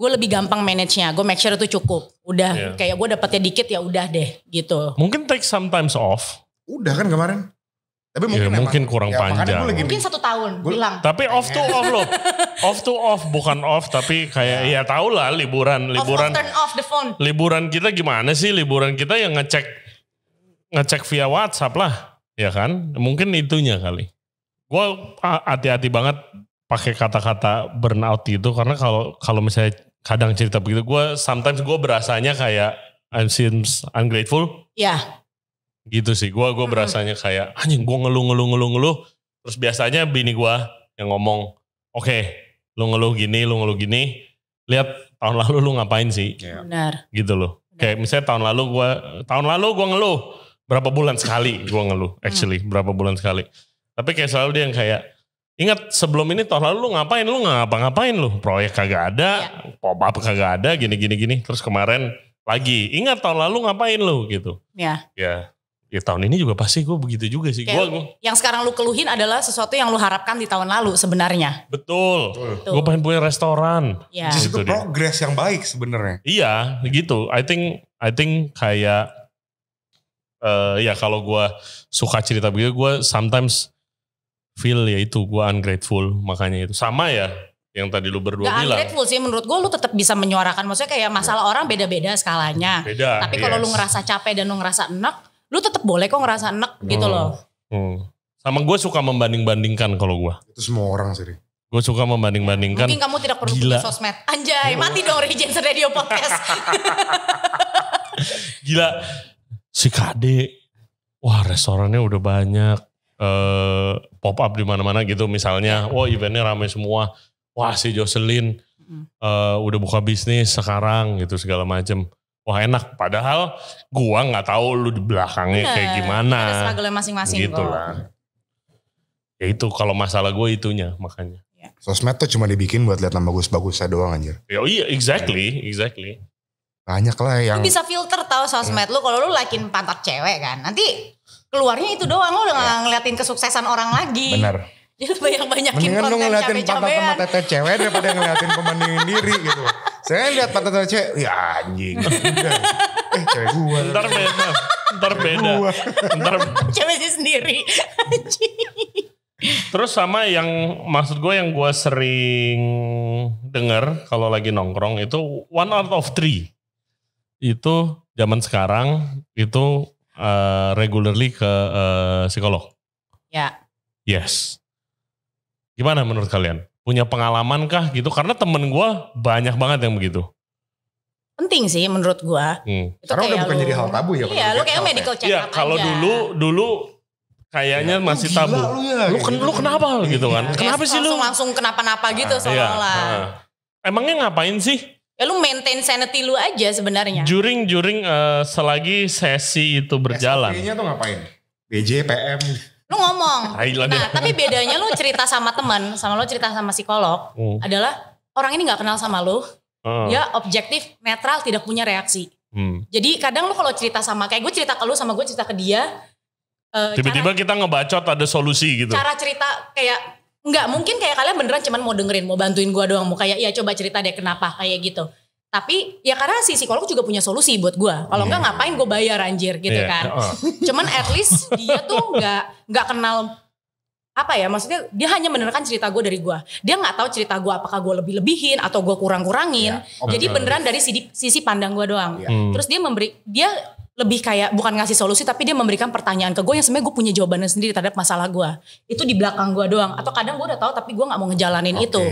gue lebih gampang manage-nya. Gue make sure itu cukup. Udah yeah. kayak gue dapetnya dikit ya udah deh gitu. Mungkin take sometimes off. Udah kan kemarin. Tapi mungkin, ya, emang, kurang ya, panjang. Lagi mungkin satu tahun gua, bilang. Tapi off to off loh. off to off bukan off tapi kayak iya. ya, tau lah liburan liburan. Off, off, turn off the phone. Liburan kita gimana sih? Liburan kita yang ngecek ngecek via WhatsApp lah, ya kan? Mungkin itunya kali. Gue hati-hati banget pakai kata-kata burnout itu karena kalau kalau misalnya kadang cerita begitu gue sometimes gue berasanya kayak I'm seems ungrateful ya yeah. gitu sih gue gue berasanya kayak anjing gue ngeluh ngeluh ngeluh ngeluh terus biasanya bini gue yang ngomong oke okay, lu ngeluh gini lu ngeluh gini lihat tahun lalu lu ngapain sih yeah. benar gitu loh kayak misalnya tahun lalu gue tahun lalu gue ngeluh berapa bulan sekali gue ngeluh mm. actually berapa bulan sekali tapi kayak selalu dia yang kayak Ingat sebelum ini tahun lalu lu ngapain? Lu ngapa-ngapain lu. Proyek kagak ada, ya. pop up kagak ada, gini-gini gini. Terus kemarin lagi, ingat tahun lalu ngapain lu gitu. Ya. Ya. Ya tahun ini juga pasti gue begitu juga sih. gue yang sekarang lu keluhin adalah sesuatu yang lu harapkan di tahun lalu sebenarnya. Betul. Betul. Gue pengen punya restoran. Ya. Just itu progress yang baik sebenarnya. Iya, gitu. I think I think kayak uh, ya kalau gue suka cerita begitu gue sometimes feel ya itu gue ungrateful makanya itu sama ya yang tadi lu berdua Gak bilang. ungrateful sih menurut gue lu tetap bisa menyuarakan maksudnya kayak masalah orang beda-beda skalanya. Beda. Tapi kalau yes. lu ngerasa capek dan lu ngerasa enak, lu tetap boleh kok ngerasa enak hmm. gitu loh. Hmm. Sama gue suka membanding-bandingkan kalau gue. Itu semua orang sih. Gue suka membanding-bandingkan. Mungkin kamu tidak perlu Gila. sosmed. Anjay, mati dong Regency Radio Podcast. Gila, si Kade. Wah restorannya udah banyak Eh, pop up di mana-mana gitu misalnya iya. wah oh, eventnya ramai semua wah si Jocelyn uh, udah buka bisnis sekarang gitu segala macem wah enak padahal gua nggak tahu lu di belakangnya iya, kayak gimana ada masing-masing gitu lah ya itu kalau masalah gue itunya makanya yeah. sosmed tuh cuma dibikin buat lihat nama bagus saya doang anjir ya oh iya exactly exactly banyak lah yang lu bisa filter tau sosmed lu kalau lu lakin pantat cewek kan nanti keluarnya itu doang lo udah yeah. ngeliatin kesuksesan orang lagi benar jadi banyak-banyakin Mendingan lu ngeliatin pantat sama tete cewek daripada ngeliatin pemandingin diri gitu. Saya lihat pantat tete cewek, ya anjing. eh cewek gua. Ntar beda. Ntar beda. Ntar cewek sih sendiri. Terus sama yang maksud gue yang gue sering denger kalau lagi nongkrong itu one out of three. Itu zaman sekarang itu uh, regularly ke uh, psikolog? Ya. Yes. Gimana menurut kalian? Punya pengalaman kah gitu? Karena temen gue banyak banget yang begitu penting sih menurut gue. Hmm. Karena udah bukan lu, jadi hal tabu ya. Iya, lu kayak medical check ya, up. Iya, kalau dulu dulu kayaknya ya, masih tabu. Lu, ya, lu, ken, gitu. lu kenapa gitu kan? Ya, kenapa sih langsung, lu? Langsung kenapa-napa gitu nah, seolah-olah. Iya. Nah. Emangnya ngapain sih? ya lu maintain sanity lu aja sebenarnya. Juring juring uh, selagi sesi itu ya, berjalan. Sesinya nya tuh ngapain? BJ, PM. Lu ngomong. nah, tapi bedanya lu cerita sama teman, sama lu cerita sama psikolog hmm. adalah orang ini nggak kenal sama lu. Hmm. Dia objektif, netral, tidak punya reaksi. Hmm. Jadi kadang lu kalau cerita sama kayak gue cerita ke lu sama gue cerita ke dia, eh, tiba-tiba uh, kita ngebacot ada solusi gitu. Cara cerita kayak Enggak, mungkin kayak kalian beneran cuman mau dengerin, mau bantuin gua doang, mau kayak ya coba cerita deh kenapa kayak gitu. Tapi ya karena si psikolog juga punya solusi buat gue. Kalau yeah. enggak hmm. ngapain gue bayar anjir gitu yeah. kan. Oh. Cuman at least dia tuh nggak nggak kenal apa ya maksudnya dia hanya menerangkan cerita gue dari gue dia nggak tahu cerita gue apakah gue lebih lebihin atau gue kurang kurangin ya, oh, jadi beneran dari sisi, pandang gue doang ya. hmm. terus dia memberi dia lebih kayak bukan ngasih solusi tapi dia memberikan pertanyaan ke gue yang sebenarnya gue punya jawabannya sendiri terhadap masalah gue itu di belakang gue doang atau kadang gue udah tahu tapi gue nggak mau ngejalanin okay. itu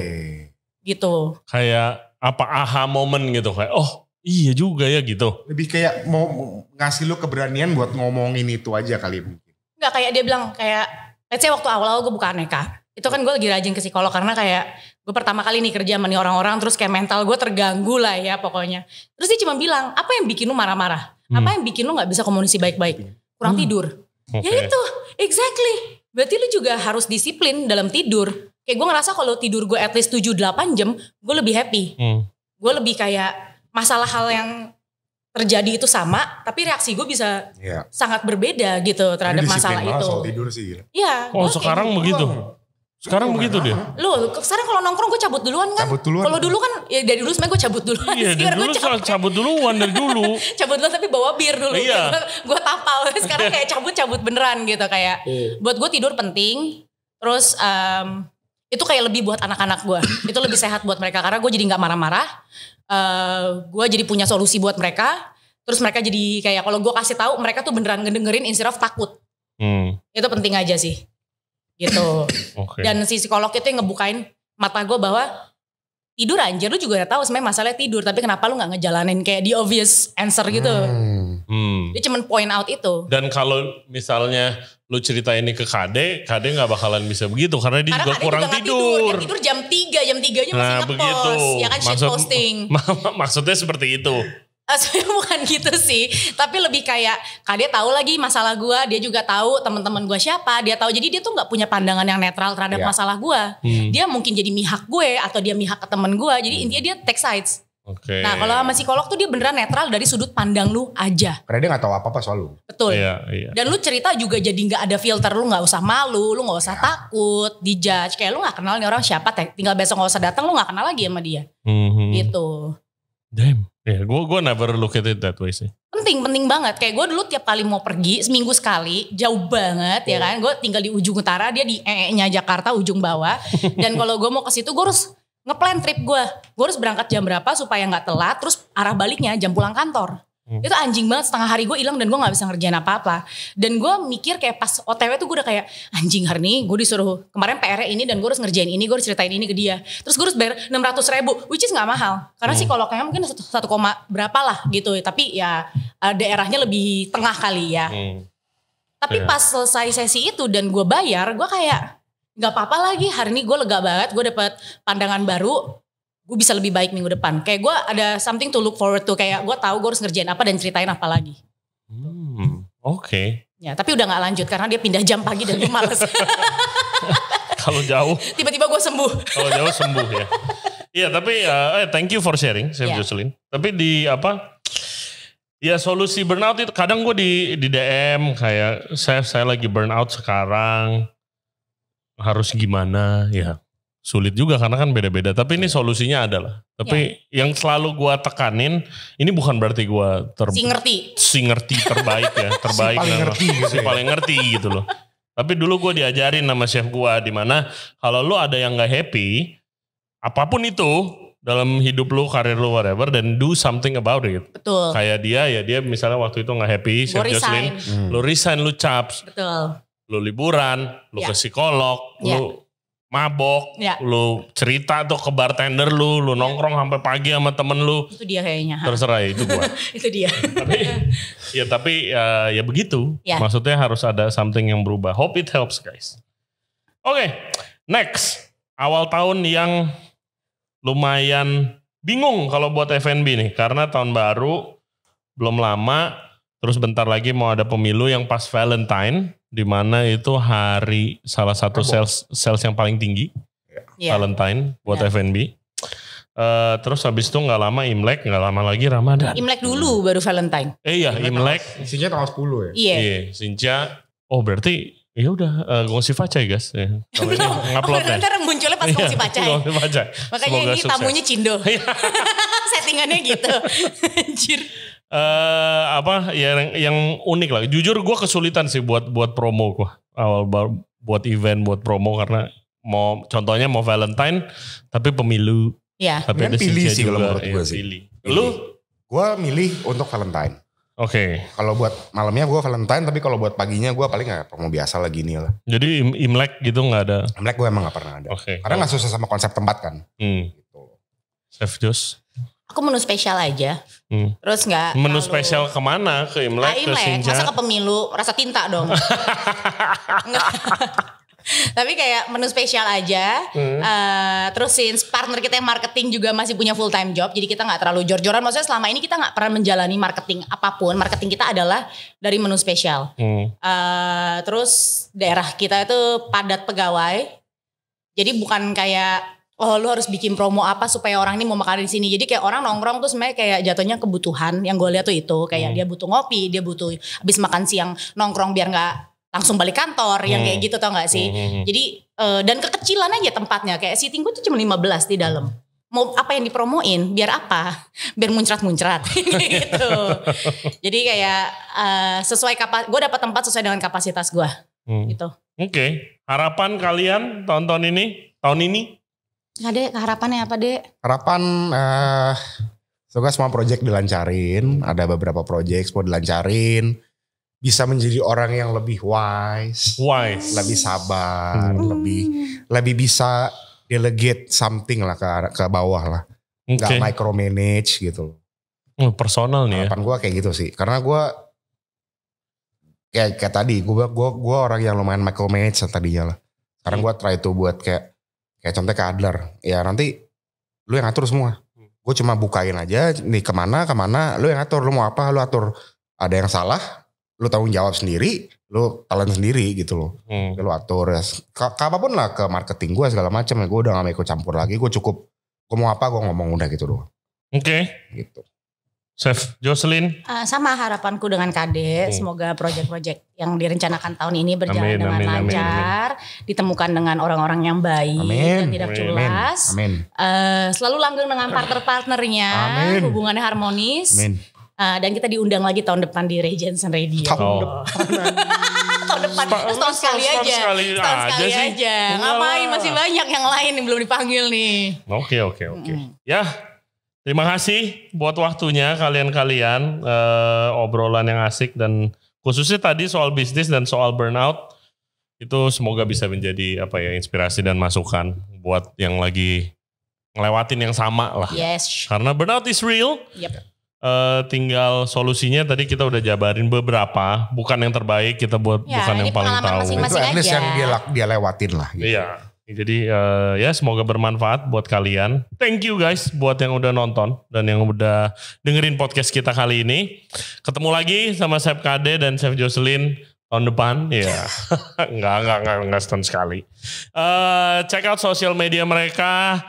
gitu kayak apa aha moment gitu kayak oh iya juga ya gitu lebih kayak mau ngasih lu keberanian buat ngomongin itu aja kali mungkin nggak kayak dia bilang kayak let's say waktu awal-awal gue buka aneka itu kan gue lagi rajin ke psikolog karena kayak gue pertama kali nih kerja sama nih orang-orang terus kayak mental gue terganggu lah ya pokoknya terus dia cuma bilang apa yang bikin lu marah-marah Hmm. Apa yang bikin lo nggak bisa komunikasi baik-baik? Iya. Kurang hmm. tidur. Okay. Ya itu, exactly. Berarti lo juga harus disiplin dalam tidur. Kayak gue ngerasa kalau tidur gue at least 7-8 jam, gue lebih happy. Hmm. Gue lebih kayak masalah hal yang terjadi itu sama, tapi reaksi gue bisa yeah. sangat berbeda gitu terhadap masalah itu. Soal tidur sih. Iya. Oh sekarang gitu. begitu. Gitu. Sekarang iya. begitu dia. Lu sekarang kalau nongkrong gue cabut duluan kan? Cabut duluan. Kalau dulu kan ya dari dulu sebenarnya gue cabut duluan. Iya, dari dulu cabut. cabut duluan dari dulu. cabut duluan tapi bawa bir dulu. Iya. Gitu. Gue tapal. Sekarang kayak cabut-cabut beneran gitu kayak. Iya. Buat gue tidur penting. Terus um, itu kayak lebih buat anak-anak gue. itu lebih sehat buat mereka karena gue jadi nggak marah-marah. Uh, eh, gue jadi punya solusi buat mereka. Terus mereka jadi kayak kalau gue kasih tahu mereka tuh beneran ngedengerin instead of takut. Hmm. Itu penting aja sih gitu. Okay. Dan si psikolog itu yang ngebukain mata gue bahwa tidur anjir lu juga udah tahu sebenarnya masalah tidur tapi kenapa lu nggak ngejalanin kayak the obvious answer gitu. Hmm. Hmm. Dia cuman point out itu. Dan kalau misalnya lu cerita ini ke Kade, Kade nggak bakalan bisa begitu karena dia karena juga Kade kurang juga tidur. tidur. Dia tidur jam 3, jam 3-nya masih nah, ngepost. Ya kan Maksud, shit posting. maksudnya seperti itu. Eh, sebenarnya bukan gitu sih tapi lebih kayak kak dia tahu lagi masalah gue dia juga tahu teman-teman gue siapa dia tahu jadi dia tuh nggak punya pandangan yang netral terhadap yeah. masalah gue hmm. dia mungkin jadi mihak gue atau dia mihak ke teman gue jadi hmm. intinya dia take sides Okay. Nah kalau sama psikolog tuh dia beneran netral dari sudut pandang lu aja. Karena dia gak tahu apa-apa soal lu. Betul. yeah, yeah. Dan lu cerita juga jadi gak ada filter. Lu gak usah malu, lu gak usah yeah. takut, dijudge. Kayak lu gak kenal nih orang siapa, tinggal besok gak usah datang lu gak kenal lagi sama dia. Mm -hmm. Gitu. Damn. Ya, yeah, gue gue never look at it that way sih. Penting, penting banget. Kayak gue dulu tiap kali mau pergi seminggu sekali, jauh banget yeah. ya iya. kan. Gue tinggal di ujung utara, dia di ee-nya Jakarta ujung bawah. Dan kalau gue mau ke situ, gue harus ngeplan trip gue. Gue harus berangkat jam berapa supaya nggak telat. Terus arah baliknya jam pulang kantor. Hmm. Itu anjing banget setengah hari gue hilang dan gue gak bisa ngerjain apa-apa. Dan gue mikir kayak pas OTW tuh gue udah kayak anjing hari ini gue disuruh kemarin PR ini dan gue harus ngerjain ini, gue harus ceritain ini ke dia. Terus gue harus bayar 600 ribu, which is gak mahal. Karena hmm. sih kalau kayak mungkin satu, koma berapa lah gitu. Tapi ya eh, daerahnya lebih tengah kali ya. Hmm. Tapi pas selesai sesi itu dan gue bayar, gue kayak gak apa-apa lagi hari ini gue lega banget gue dapet pandangan baru gue bisa lebih baik minggu depan. Kayak gue ada something to look forward to. Kayak gue tahu gue harus ngerjain apa dan ceritain apa lagi. Hmm, Oke. Okay. Ya, tapi udah gak lanjut karena dia pindah jam pagi dan gue males. Kalau jauh. Tiba-tiba gue sembuh. Kalau jauh sembuh ya. Iya, tapi uh, eh, thank you for sharing, Chef yeah. Jocelyn. Tapi di apa? Ya solusi burnout itu kadang gue di di DM kayak saya saya lagi burnout sekarang harus gimana ya sulit juga karena kan beda-beda. Tapi ini iya. solusinya adalah. Tapi yeah. yang selalu gua tekanin, ini bukan berarti gua ter si ngerti. Si ngerti terbaik ya, terbaik si paling ngerti gitu. Si ya. paling ngerti gitu loh. Tapi dulu gue diajarin sama chef gue di mana kalau lu ada yang nggak happy, apapun itu dalam hidup lu, karir lu, whatever, dan do something about it. Betul. Kayak dia, ya dia misalnya waktu itu nggak happy, Chef Jocelyn, hmm. lu resign, lo caps, Betul. lu liburan, lo yeah. ke psikolog, yeah. lu iya mabok, ya. lu cerita tuh ke bartender lu, lu ya. nongkrong sampai pagi sama temen lu. Itu dia kayaknya. Terserah itu gua. itu dia. tapi ya tapi ya, ya begitu. Ya. Maksudnya harus ada something yang berubah. Hope it helps guys. Oke, okay, next awal tahun yang lumayan bingung kalau buat FNB nih karena tahun baru belum lama terus bentar lagi mau ada pemilu yang pas Valentine di mana itu hari salah satu sales sales yang paling tinggi yeah. Valentine buat yeah. F&B. Uh, terus habis itu nggak lama Imlek, nggak lama lagi Ramadan. Imlek dulu baru Valentine. Eh iya, Imlek. Sinja tanggal 10 ya. Iya. Iya, Sinja. Oh, berarti ya udah uh, eh, gongsi pacai guys ya. Kalau ini ngupload oh, Ntar munculnya pas gongsi iya, pacai. gongsi pacai. Makanya Semoga ini sukses. tamunya cindo. Iya. Settingannya gitu. Anjir. uh, apa ya yang, yang unik lah. Jujur gue kesulitan sih buat buat promo gue awal buat event buat promo karena mau contohnya mau Valentine tapi pemilu. Iya. Tapi ada pilih sih kalau menurut gue iya, sih. Pilih. Lu? Gue milih untuk Valentine. Oke. Okay. Kalau buat malamnya gue Valentine, tapi kalau buat paginya gue paling nggak promo biasa lagi nih lah. Jadi im imlek gitu nggak ada? Imlek gue emang nggak pernah ada. Oke. Okay. Karena nggak oh. susah sama konsep tempat kan. Hmm. Gitu. Chef Jos? aku menu spesial aja. Hmm. Terus nggak menu spesial kemana? Ke Imlek, ke Imlek, masa ke pemilu, rasa tinta dong. Tapi kayak menu spesial aja. Hmm. Uh, terus since partner kita yang marketing juga masih punya full time job, jadi kita nggak terlalu jor-joran. Maksudnya selama ini kita nggak pernah menjalani marketing apapun. Marketing kita adalah dari menu spesial. Hmm. Uh, terus daerah kita itu padat pegawai. Jadi bukan kayak oh lu harus bikin promo apa supaya orang ini mau makan di sini. Jadi kayak orang nongkrong tuh sebenarnya kayak jatuhnya kebutuhan. Yang gue lihat tuh itu kayak hmm. dia butuh ngopi, dia butuh habis makan siang nongkrong biar nggak langsung balik kantor hmm. yang kayak hmm. gitu tau gak sih. Hmm. hmm, hmm. Jadi uh, dan kekecilan aja tempatnya. Kayak seating gue tuh cuma 15 di dalam. Mau apa yang dipromoin? Biar apa? Biar muncrat-muncrat gitu. Jadi kayak uh, sesuai kapas, gue dapat tempat sesuai dengan kapasitas gue. Hmm. Gitu. Oke, okay. harapan kalian tonton ini, tahun ini Nah deh, harapannya apa dek? Harapan uh, semoga semua project dilancarin, ada beberapa proyek semua dilancarin, bisa menjadi orang yang lebih wise, wise, lebih sabar, hmm. lebih lebih bisa delegate something lah ke ke bawah lah, nggak okay. micromanage gitu loh. Hmm, personal nih. Ya. Harapan ya. gue kayak gitu sih, karena gue kayak kayak tadi gue gue gua orang yang lumayan micromanage tadinya lah. Sekarang hmm. gue try to buat kayak Kayak contoh ke Adler, ya nanti lu yang atur semua. Gue cuma bukain aja nih kemana kemana, lu yang atur, lu mau apa lu atur. Ada yang salah, lu tanggung jawab sendiri, lu talent sendiri gitu loh. Hmm. Lu atur ya. Ke, ke apapun lah ke marketing gue segala macam ya gue udah gak mau ikut campur lagi, gue cukup gue mau apa gue ngomong udah gitu loh Oke. Okay. Gitu. Chef Jocelyn. Uh, sama harapanku dengan KD. hmm. semoga proyek-proyek yang direncanakan tahun ini berjalan amin, dengan amin, lancar, amin, amin. ditemukan dengan orang-orang yang baik amin, dan tidak amin, culas. Amin. Uh, selalu langgeng dengan partner-partnernya, hubungannya harmonis. Amin. Uh, dan kita diundang lagi tahun depan di Regents and Radio. Tahun oh. depan. tahun depan, Sp- terus tahun sekali aja. Sekali tahun aja sekali aja. aja. Ngapain masih banyak yang lain yang belum dipanggil nih. Oke, oke, oke. Ya, Terima kasih buat waktunya kalian-kalian uh, obrolan yang asik dan khususnya tadi soal bisnis dan soal burnout itu semoga bisa menjadi apa ya inspirasi dan masukan buat yang lagi ngelewatin yang sama lah. Yes. Karena burnout is real. Yep. Uh, tinggal solusinya tadi kita udah jabarin beberapa, bukan yang terbaik kita buat ya, bukan yang paling tahu. Masing -masing itu at yang dia, dia lewatin lah. Gitu. Iya. Jadi uh, ya semoga bermanfaat buat kalian. Thank you guys buat yang udah nonton dan yang udah dengerin podcast kita kali ini. Ketemu lagi sama Chef Kade dan Chef Jocelyn tahun depan. Ya, yeah. nggak nggak nggak nggak setahun sekali. Uh, check out sosial media mereka.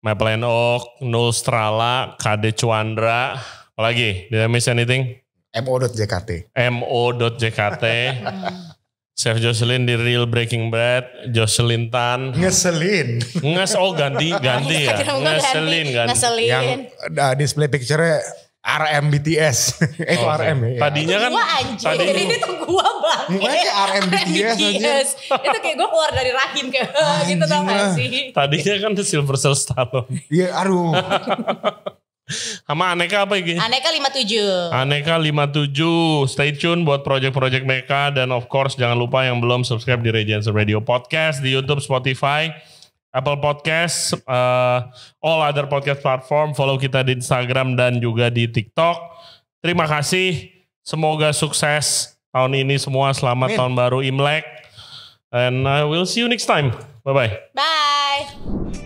Mapland Oak, Nul Strala, Kade Cuandra. Apalagi, did I miss anything? mo.jkt. mo.jkt. Chef Jocelyn di Real Breaking Bad, Jocelyn Tan. Ngeselin. Nges, oh ganti, ganti ya. Ngeselin, ganti. Ngeselin. Yang uh, display picture-nya RM BTS. eh, itu oh, RM ya. Tadinya kan. Gua anjir. Tadi ini tuh gua banget. Mukanya kayak RM BTS, itu kayak gue keluar dari rahim kayak eh, gitu tau gak sih. Tadinya kan Silver Star Stallone. Iya aduh. Sama Aneka apa ini? Aneka 57. Aneka 57. Stay tune buat project-project mereka. Dan of course jangan lupa yang belum subscribe di Regency Radio Podcast. Di Youtube, Spotify, Apple Podcast, uh, all other podcast platform. Follow kita di Instagram dan juga di TikTok. Terima kasih. Semoga sukses tahun ini semua. Selamat Amin. tahun baru Imlek. And I will see you next time. Bye-bye. Bye. -bye. Bye.